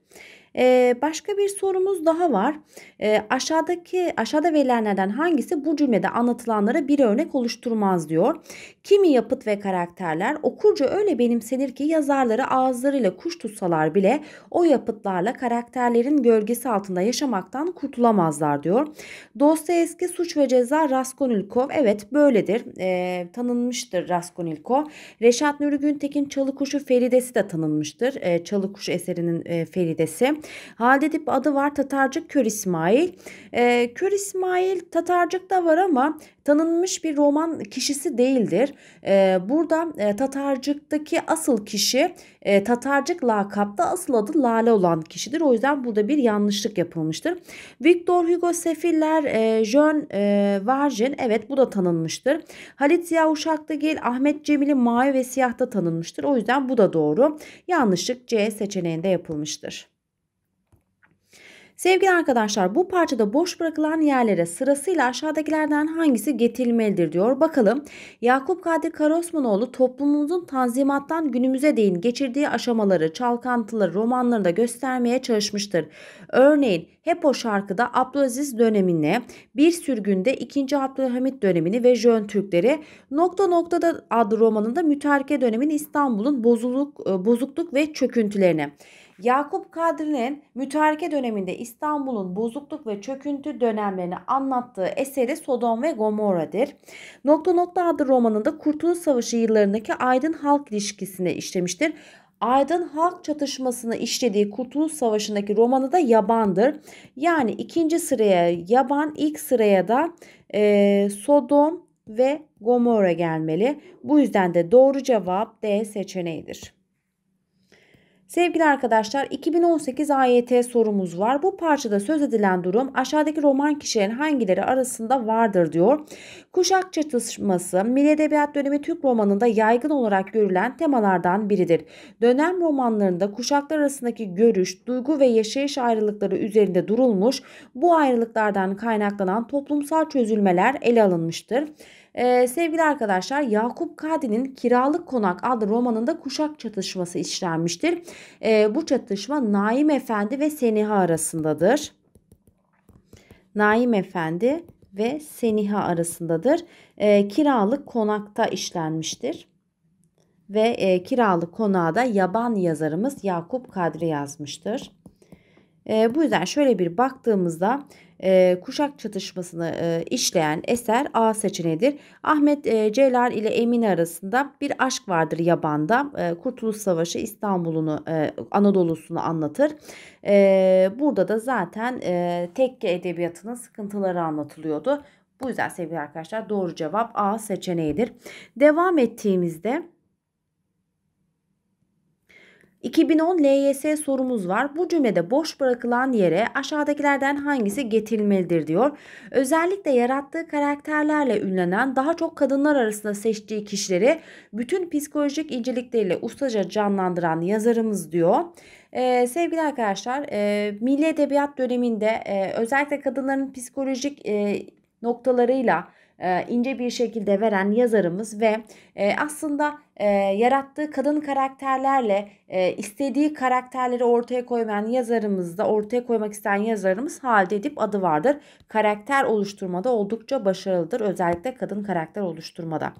Ee, başka bir sorumuz daha var. Ee, aşağıdaki aşağıda verilenlerden hangisi bu cümlede anlatılanlara bir örnek oluşturmaz diyor. Kimi yapıt ve karakterler okurca öyle benimsenir ki yazarları ağızlarıyla kuş tutsalar bile o yapıtlarla karakterlerin gölgesi altında yaşamaktan kurtulamazlar diyor. eski Suç ve Ceza Raskolnikov evet böyledir. E, tanınmıştır Raskolnikov. Reşat Nuri Güntekin Çalıkuşu Feridesi de tanınmıştır. E, Çalıkuş eserinin e, Feridesi. Halde tip adı var Tatarcık Kör İsmail. E, Kör İsmail Tatarcık da var ama tanınmış bir roman kişisi değildir. E, ee, burada e, Tatarcık'taki asıl kişi e, Tatarcık lakapta asıl adı Lale olan kişidir. O yüzden burada bir yanlışlık yapılmıştır. Victor Hugo Sefiller, e, Jean e, Varjin evet bu da tanınmıştır. Halit Ziya Uşaklıgil, Ahmet Cemil'i mavi ve siyahta tanınmıştır. O yüzden bu da doğru. Yanlışlık C seçeneğinde yapılmıştır. Sevgili arkadaşlar bu parçada boş bırakılan yerlere sırasıyla aşağıdakilerden hangisi getirilmelidir diyor. Bakalım Yakup Kadir Karaosmanoğlu toplumumuzun tanzimattan günümüze değin geçirdiği aşamaları, çalkantıları romanlarında göstermeye çalışmıştır. Örneğin hep o şarkıda Abdülaziz dönemine, bir sürgünde 2. Abdülhamit dönemini ve Jön Türkleri, nokta noktada adlı romanında mütareke dönemin İstanbul'un e, bozukluk, ve çöküntülerine. Yakup Kadri'nin mütareke döneminde İstanbul'un bozukluk ve çöküntü dönemlerini anlattığı eseri Sodom ve Gomorra'dır. Nokta Nokta adlı romanında Kurtuluş Savaşı yıllarındaki aydın halk ilişkisini işlemiştir. Aydın halk çatışmasını işlediği Kurtuluş Savaşı'ndaki romanı da Yaban'dır. Yani ikinci sıraya Yaban, ilk sıraya da e, Sodom ve Gomorra gelmeli. Bu yüzden de doğru cevap D seçeneğidir. Sevgili arkadaşlar 2018 AYT sorumuz var. Bu parçada söz edilen durum aşağıdaki roman kişilerin hangileri arasında vardır diyor. Kuşak çatışması Milli Edebiyat dönemi Türk romanında yaygın olarak görülen temalardan biridir. Dönem romanlarında kuşaklar arasındaki görüş, duygu ve yaşayış ayrılıkları üzerinde durulmuş, bu ayrılıklardan kaynaklanan toplumsal çözülmeler ele alınmıştır. Ee, sevgili arkadaşlar Yakup Kadi'nin Kiralık Konak adlı romanında kuşak çatışması işlenmiştir. Ee, bu çatışma Naim Efendi ve Seniha arasındadır. Naim Efendi ve Seniha arasındadır. Ee, kiralık konakta işlenmiştir ve e, kiralık konağa da yaban yazarımız Yakup Kadri yazmıştır. E, bu yüzden şöyle bir baktığımızda e, kuşak çatışmasını e, işleyen eser A seçeneğidir. Ahmet e, Celal ile Emine arasında bir aşk vardır yabanda. E, Kurtuluş Savaşı İstanbul'unu e, Anadolu'sunu anlatır. E, burada da zaten e, tekke edebiyatının sıkıntıları anlatılıyordu. Bu yüzden sevgili arkadaşlar doğru cevap A seçeneğidir. Devam ettiğimizde 2010 LYS sorumuz var. Bu cümlede boş bırakılan yere aşağıdakilerden hangisi getirilmelidir diyor. Özellikle yarattığı karakterlerle ünlenen daha çok kadınlar arasında seçtiği kişileri bütün psikolojik incelikleriyle ustaca canlandıran yazarımız diyor. Ee, sevgili arkadaşlar e, milli edebiyat döneminde e, özellikle kadınların psikolojik e, noktalarıyla e, ince bir şekilde veren yazarımız ve e, aslında e, yarattığı kadın karakterlerle istediği karakterleri ortaya koymayan yazarımız da ortaya koymak isteyen yazarımız halde Edip adı vardır. Karakter oluşturmada oldukça başarılıdır özellikle kadın karakter oluşturmada.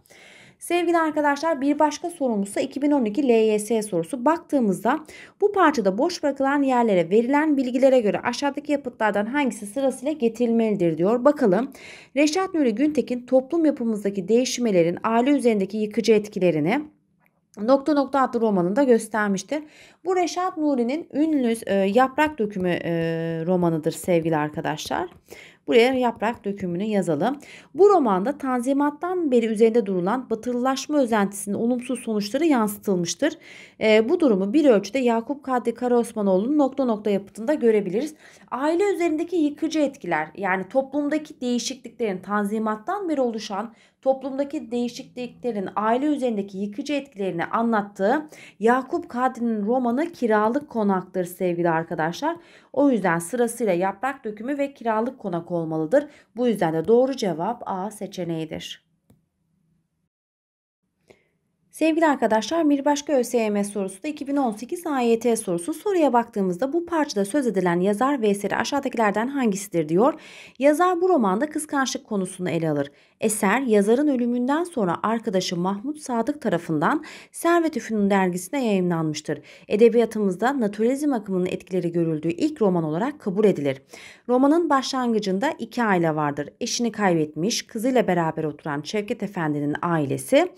Sevgili arkadaşlar bir başka sorumuz da 2012 LYS sorusu. Baktığımızda bu parçada boş bırakılan yerlere verilen bilgilere göre aşağıdaki yapıtlardan hangisi sırasıyla getirilmelidir diyor. Bakalım Reşat Nuri Güntekin toplum yapımızdaki değişimlerin aile üzerindeki yıkıcı etkilerini Nokta Nokta adlı romanında göstermiştir. Bu Reşat Nuri'nin ünlü e, Yaprak Dökümü e, romanıdır sevgili arkadaşlar. Buraya yaprak dökümünü yazalım. Bu romanda Tanzimat'tan beri üzerinde durulan batılılaşma özentisinin olumsuz sonuçları yansıtılmıştır. E, bu durumu bir ölçüde Yakup Kadri Karaosmanoğlu'nun nokta nokta yapıtında görebiliriz. Aile üzerindeki yıkıcı etkiler yani toplumdaki değişikliklerin Tanzimat'tan beri oluşan toplumdaki değişikliklerin aile üzerindeki yıkıcı etkilerini anlattığı Yakup Kadri'nin romanı Kiralık Konak'tır sevgili arkadaşlar. O yüzden sırasıyla yaprak dökümü ve kiralık konak olmalıdır. Bu yüzden de doğru cevap A seçeneğidir. Sevgili arkadaşlar bir başka ÖSYM sorusu da 2018 AYT sorusu. Soruya baktığımızda bu parçada söz edilen yazar ve eseri aşağıdakilerden hangisidir diyor. Yazar bu romanda kıskançlık konusunu ele alır. Eser yazarın ölümünden sonra arkadaşı Mahmut Sadık tarafından Servet Üfünün dergisine yayınlanmıştır. Edebiyatımızda naturalizm akımının etkileri görüldüğü ilk roman olarak kabul edilir. Romanın başlangıcında iki aile vardır. Eşini kaybetmiş, kızıyla beraber oturan Şevket Efendi'nin ailesi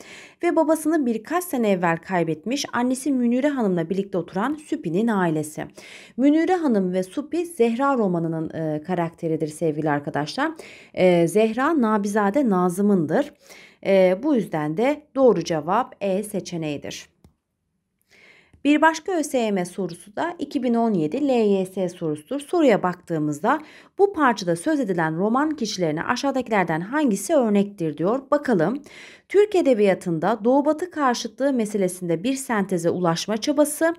ve babasını birkaç sene evvel kaybetmiş annesi Münire Hanım'la birlikte oturan Süpi'nin ailesi. Münire Hanım ve Supi Zehra romanının e, karakteridir sevgili arkadaşlar. E, Zehra Nabizade Nazım'ındır. E, bu yüzden de doğru cevap E seçeneğidir. Bir başka ÖSYM sorusu da 2017 LYS sorusudur. Soruya baktığımızda bu parçada söz edilen roman kişilerine aşağıdakilerden hangisi örnektir diyor. Bakalım Türk edebiyatında Doğu-Batı karşıtlığı meselesinde bir senteze ulaşma çabası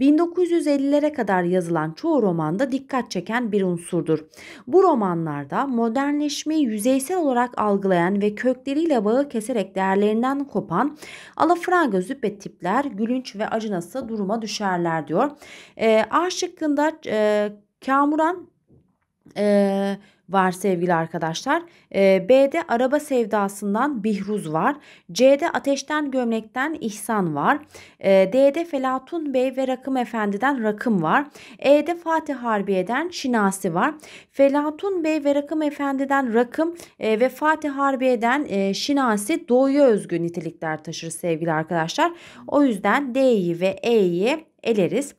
1950'lere kadar yazılan çoğu romanda dikkat çeken bir unsurdur. Bu romanlarda modernleşmeyi yüzeysel olarak algılayan ve kökleriyle bağı keserek değerlerinden kopan alafranga züppe tipler gülünç ve acınası duruma düşerler diyor. E, A şıkkında e, Kamuran e, var sevgili arkadaşlar. Ee, B'de araba sevdasından Bihruz var. C'de ateşten gömlekten İhsan var. Ee, D'de Felatun Bey ve Rakım Efendi'den Rakım var. E'de Fatih Harbiye'den Şinasi var. Felatun Bey ve Rakım Efendi'den Rakım e, ve Fatih Harbiye'den e, Şinasi doğuya özgü nitelikler taşır sevgili arkadaşlar. O yüzden D'yi ve E'yi eleriz.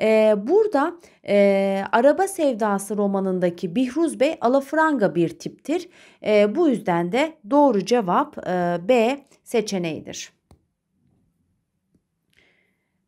Ee, burada e, Araba Sevdası romanındaki Bihruz Bey alafranga bir tiptir. E, bu yüzden de doğru cevap e, B seçeneğidir.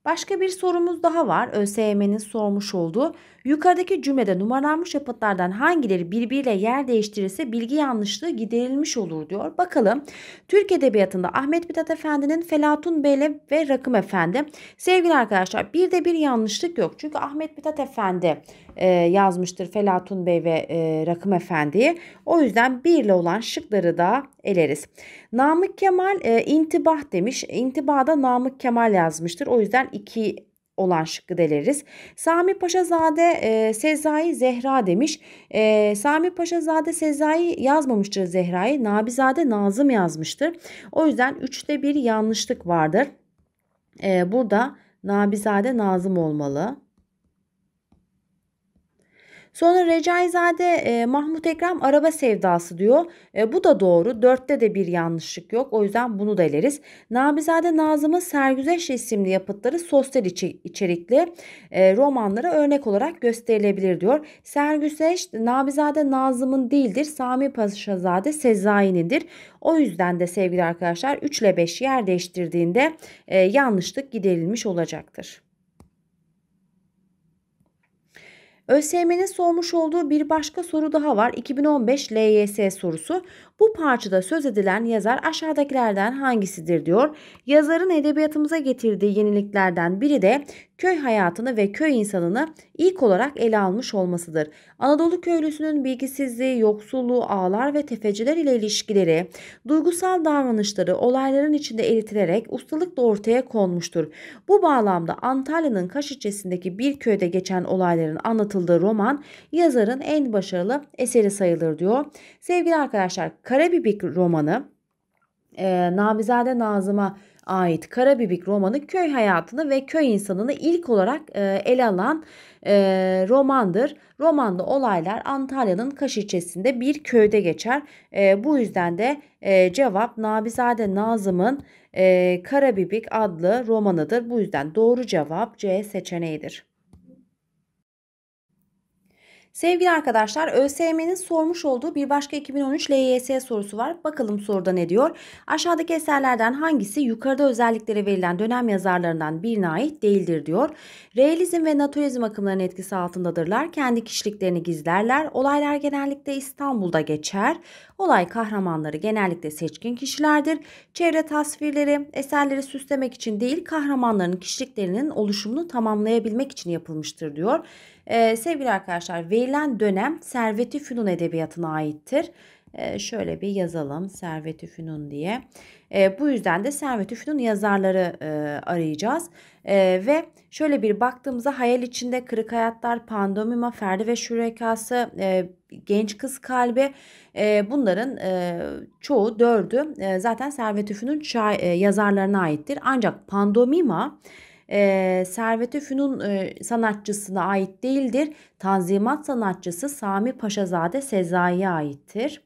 Başka bir sorumuz daha var. ÖSYM'nin sormuş olduğu Yukarıdaki cümlede numaralanmış yapıtlardan hangileri birbiriyle yer değiştirirse bilgi yanlışlığı giderilmiş olur diyor. Bakalım Türk Edebiyatı'nda Ahmet Mithat Efendi'nin Felatun Beyle ve Rakım Efendi. Sevgili arkadaşlar bir de bir yanlışlık yok. Çünkü Ahmet Mithat Efendi e, yazmıştır Felatun Bey ve e, Rakım Efendi'yi. O yüzden birle olan şıkları da eleriz. Namık Kemal e, intibah demiş. İntibada Namık Kemal yazmıştır. O yüzden iki olan şıkkı deleriz. Sami Paşazade e, Sezai Zehra demiş. E, Sami Paşazade Sezai yazmamıştır Zehra'yı. Nabizade Nazım yazmıştır. O yüzden üçte bir yanlışlık vardır. E, burada Nabizade Nazım olmalı. Sonra Recaizade e, Mahmut Ekrem araba sevdası diyor. E, bu da doğru. Dörtte de bir yanlışlık yok. O yüzden bunu da eleriz. Nabizade Nazım'ın Sergüzeş isimli yapıtları sosyal içi, içerikli e, romanlara örnek olarak gösterilebilir diyor. Sergüzeş Nabizade Nazım'ın değildir. Sami Paşazade Sezai'nindir. O yüzden de sevgili arkadaşlar 3 ile 5 yer değiştirdiğinde e, yanlışlık giderilmiş olacaktır. ÖSYM'nin sormuş olduğu bir başka soru daha var. 2015 LYS sorusu. Bu parçada söz edilen yazar aşağıdakilerden hangisidir diyor. Yazarın edebiyatımıza getirdiği yeniliklerden biri de köy hayatını ve köy insanını ilk olarak ele almış olmasıdır. Anadolu köylüsünün bilgisizliği, yoksulluğu, ağlar ve tefeciler ile ilişkileri, duygusal davranışları olayların içinde eritilerek ustalıkla ortaya konmuştur. Bu bağlamda Antalya'nın Kaş ilçesindeki bir köyde geçen olayların anlatıldığı roman yazarın en başarılı eseri sayılır diyor. Sevgili arkadaşlar Karabibik romanı e, Namizade Nazım'a ait Karabibik romanı köy hayatını ve köy insanını ilk olarak e, ele alan e, romandır. Romanda olaylar Antalya'nın Kaş ilçesinde bir köyde geçer. E, bu yüzden de e, cevap Nabizade Nazım'ın e, Karabibik adlı romanıdır. Bu yüzden doğru cevap C seçeneğidir. Sevgili arkadaşlar ÖSYM'nin sormuş olduğu bir başka 2013 LYS sorusu var. Bakalım soruda ne diyor? Aşağıdaki eserlerden hangisi yukarıda özelliklere verilen dönem yazarlarından birine ait değildir diyor. Realizm ve naturizm akımlarının etkisi altındadırlar. Kendi kişiliklerini gizlerler. Olaylar genellikle İstanbul'da geçer. Olay kahramanları genellikle seçkin kişilerdir. Çevre tasvirleri eserleri süslemek için değil kahramanların kişiliklerinin oluşumunu tamamlayabilmek için yapılmıştır diyor. Ee, sevgili arkadaşlar verilen dönem Servet-i Fünun edebiyatına aittir. Ee, şöyle bir yazalım servet Üfünun diye. E, bu yüzden de servet Üfünun yazarları e, arayacağız. E, ve şöyle bir baktığımızda hayal içinde kırık hayatlar, pandomima, ferdi ve şürekası, e, genç kız kalbi e, bunların e, çoğu dördü e, zaten servet Üfünun Fünun e, yazarlarına aittir. Ancak pandomima ee, Servet-i e, sanatçısına ait değildir. Tanzimat sanatçısı Sami Paşazade Sezai'ye aittir.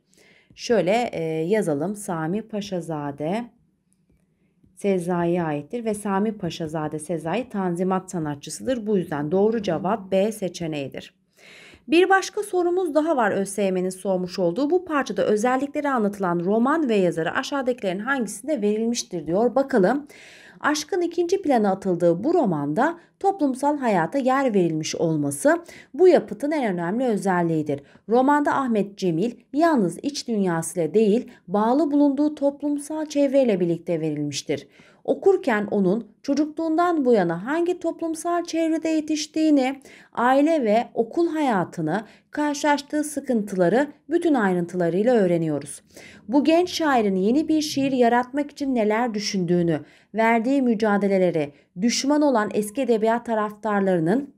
Şöyle e, yazalım. Sami Paşazade Sezai'ye aittir ve Sami Paşazade Sezai tanzimat sanatçısıdır. Bu yüzden doğru cevap B seçeneğidir. Bir başka sorumuz daha var ÖSYM'nin sormuş olduğu. Bu parçada özellikleri anlatılan roman ve yazarı aşağıdakilerin hangisinde verilmiştir diyor. Bakalım aşkın ikinci plana atıldığı bu romanda toplumsal hayata yer verilmiş olması bu yapıtın en önemli özelliğidir. Romanda Ahmet Cemil yalnız iç dünyasıyla değil bağlı bulunduğu toplumsal çevreyle birlikte verilmiştir okurken onun çocukluğundan bu yana hangi toplumsal çevrede yetiştiğini, aile ve okul hayatını, karşılaştığı sıkıntıları bütün ayrıntılarıyla öğreniyoruz. Bu genç şairin yeni bir şiir yaratmak için neler düşündüğünü, verdiği mücadeleleri, düşman olan eski edebiyat taraftarlarının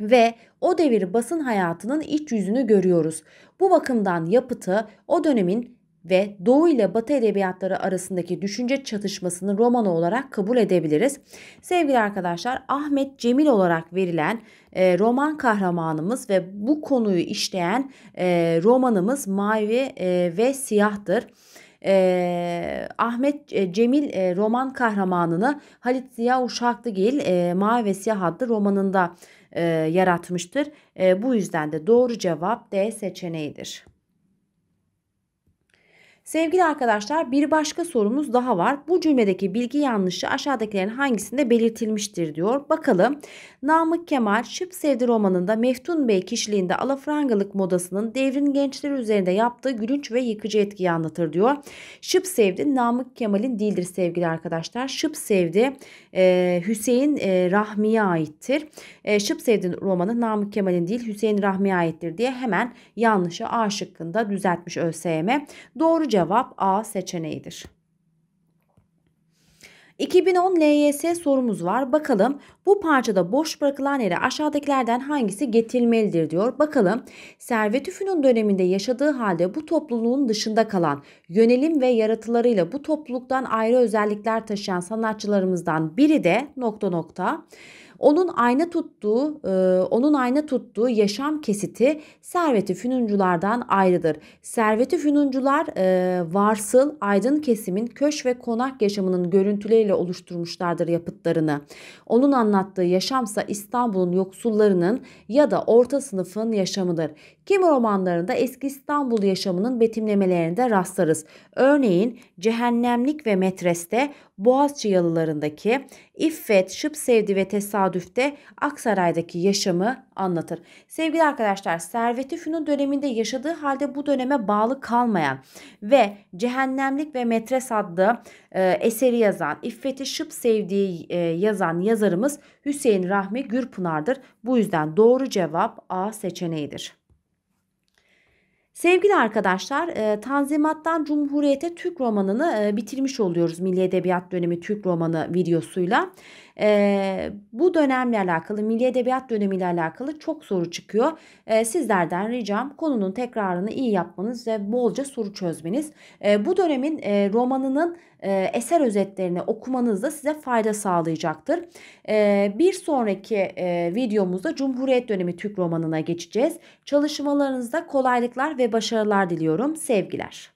ve o devir basın hayatının iç yüzünü görüyoruz. Bu bakımdan yapıtı o dönemin ve Doğu ile Batı edebiyatları arasındaki düşünce çatışmasını romanı olarak kabul edebiliriz. Sevgili arkadaşlar Ahmet Cemil olarak verilen e, roman kahramanımız ve bu konuyu işleyen e, romanımız Mavi e, ve Siyah'tır e, Ahmet e, Cemil e, roman kahramanını Halit Ziya Uşaklıgil e, Mavi ve Siyah adlı romanında e, yaratmıştır. E, bu yüzden de doğru cevap D seçeneğidir. Sevgili arkadaşlar bir başka sorumuz daha var. Bu cümledeki bilgi yanlışı aşağıdakilerin hangisinde belirtilmiştir diyor. Bakalım Namık Kemal Şıp Sevdi romanında Meftun Bey kişiliğinde alafrangalık modasının devrin gençleri üzerinde yaptığı gülünç ve yıkıcı etkiyi anlatır diyor. Şıp Sevdi Namık Kemal'in dildir sevgili arkadaşlar. Şıp Sevdi e, Hüseyin e, Rahmi'ye aittir. E, Şıp Sevdi romanı Namık Kemal'in değil Hüseyin Rahmi'ye aittir diye hemen yanlışı A şıkkında düzeltmiş ÖSYM. Doğru cevap A seçeneğidir. 2010 LYS sorumuz var. Bakalım bu parçada boş bırakılan yere aşağıdakilerden hangisi getirilmelidir diyor. Bakalım Servet Üfün'ün döneminde yaşadığı halde bu topluluğun dışında kalan yönelim ve yaratılarıyla bu topluluktan ayrı özellikler taşıyan sanatçılarımızdan biri de nokta nokta onun ayna tuttuğu, e, onun ayna tuttuğu yaşam kesiti serveti fünunculardan ayrıdır. Serveti fünuncular e, varsıl aydın kesimin köş ve konak yaşamının görüntüleriyle oluşturmuşlardır yapıtlarını. Onun anlattığı yaşamsa İstanbul'un yoksullarının ya da orta sınıfın yaşamıdır. Kim romanlarında eski İstanbul yaşamının betimlemelerinde rastlarız. Örneğin Cehennemlik ve Metres'te, Boğaziçi yalılarındaki, İffet, Şıp Sevdi ve Tesadüf'te Aksaray'daki yaşamı anlatır. Sevgili arkadaşlar, Servet-i döneminde yaşadığı halde bu döneme bağlı kalmayan ve Cehennemlik ve Metres adlı e, eseri yazan, İffet'i Şıp Sevdi'yi e, yazan yazarımız Hüseyin Rahmi Gürpınar'dır. Bu yüzden doğru cevap A seçeneğidir. Sevgili arkadaşlar, e, Tanzimat'tan Cumhuriyete Türk romanını e, bitirmiş oluyoruz Milli Edebiyat Dönemi Türk romanı videosuyla. E, bu dönemle alakalı, Milli Edebiyat dönemiyle alakalı çok soru çıkıyor. E, sizlerden ricam konunun tekrarını iyi yapmanız ve bolca soru çözmeniz. E, bu dönemin e, romanının e, eser özetlerini okumanız da size fayda sağlayacaktır. E, bir sonraki e, videomuzda Cumhuriyet dönemi Türk romanına geçeceğiz. Çalışmalarınızda kolaylıklar ve başarılar diliyorum. Sevgiler.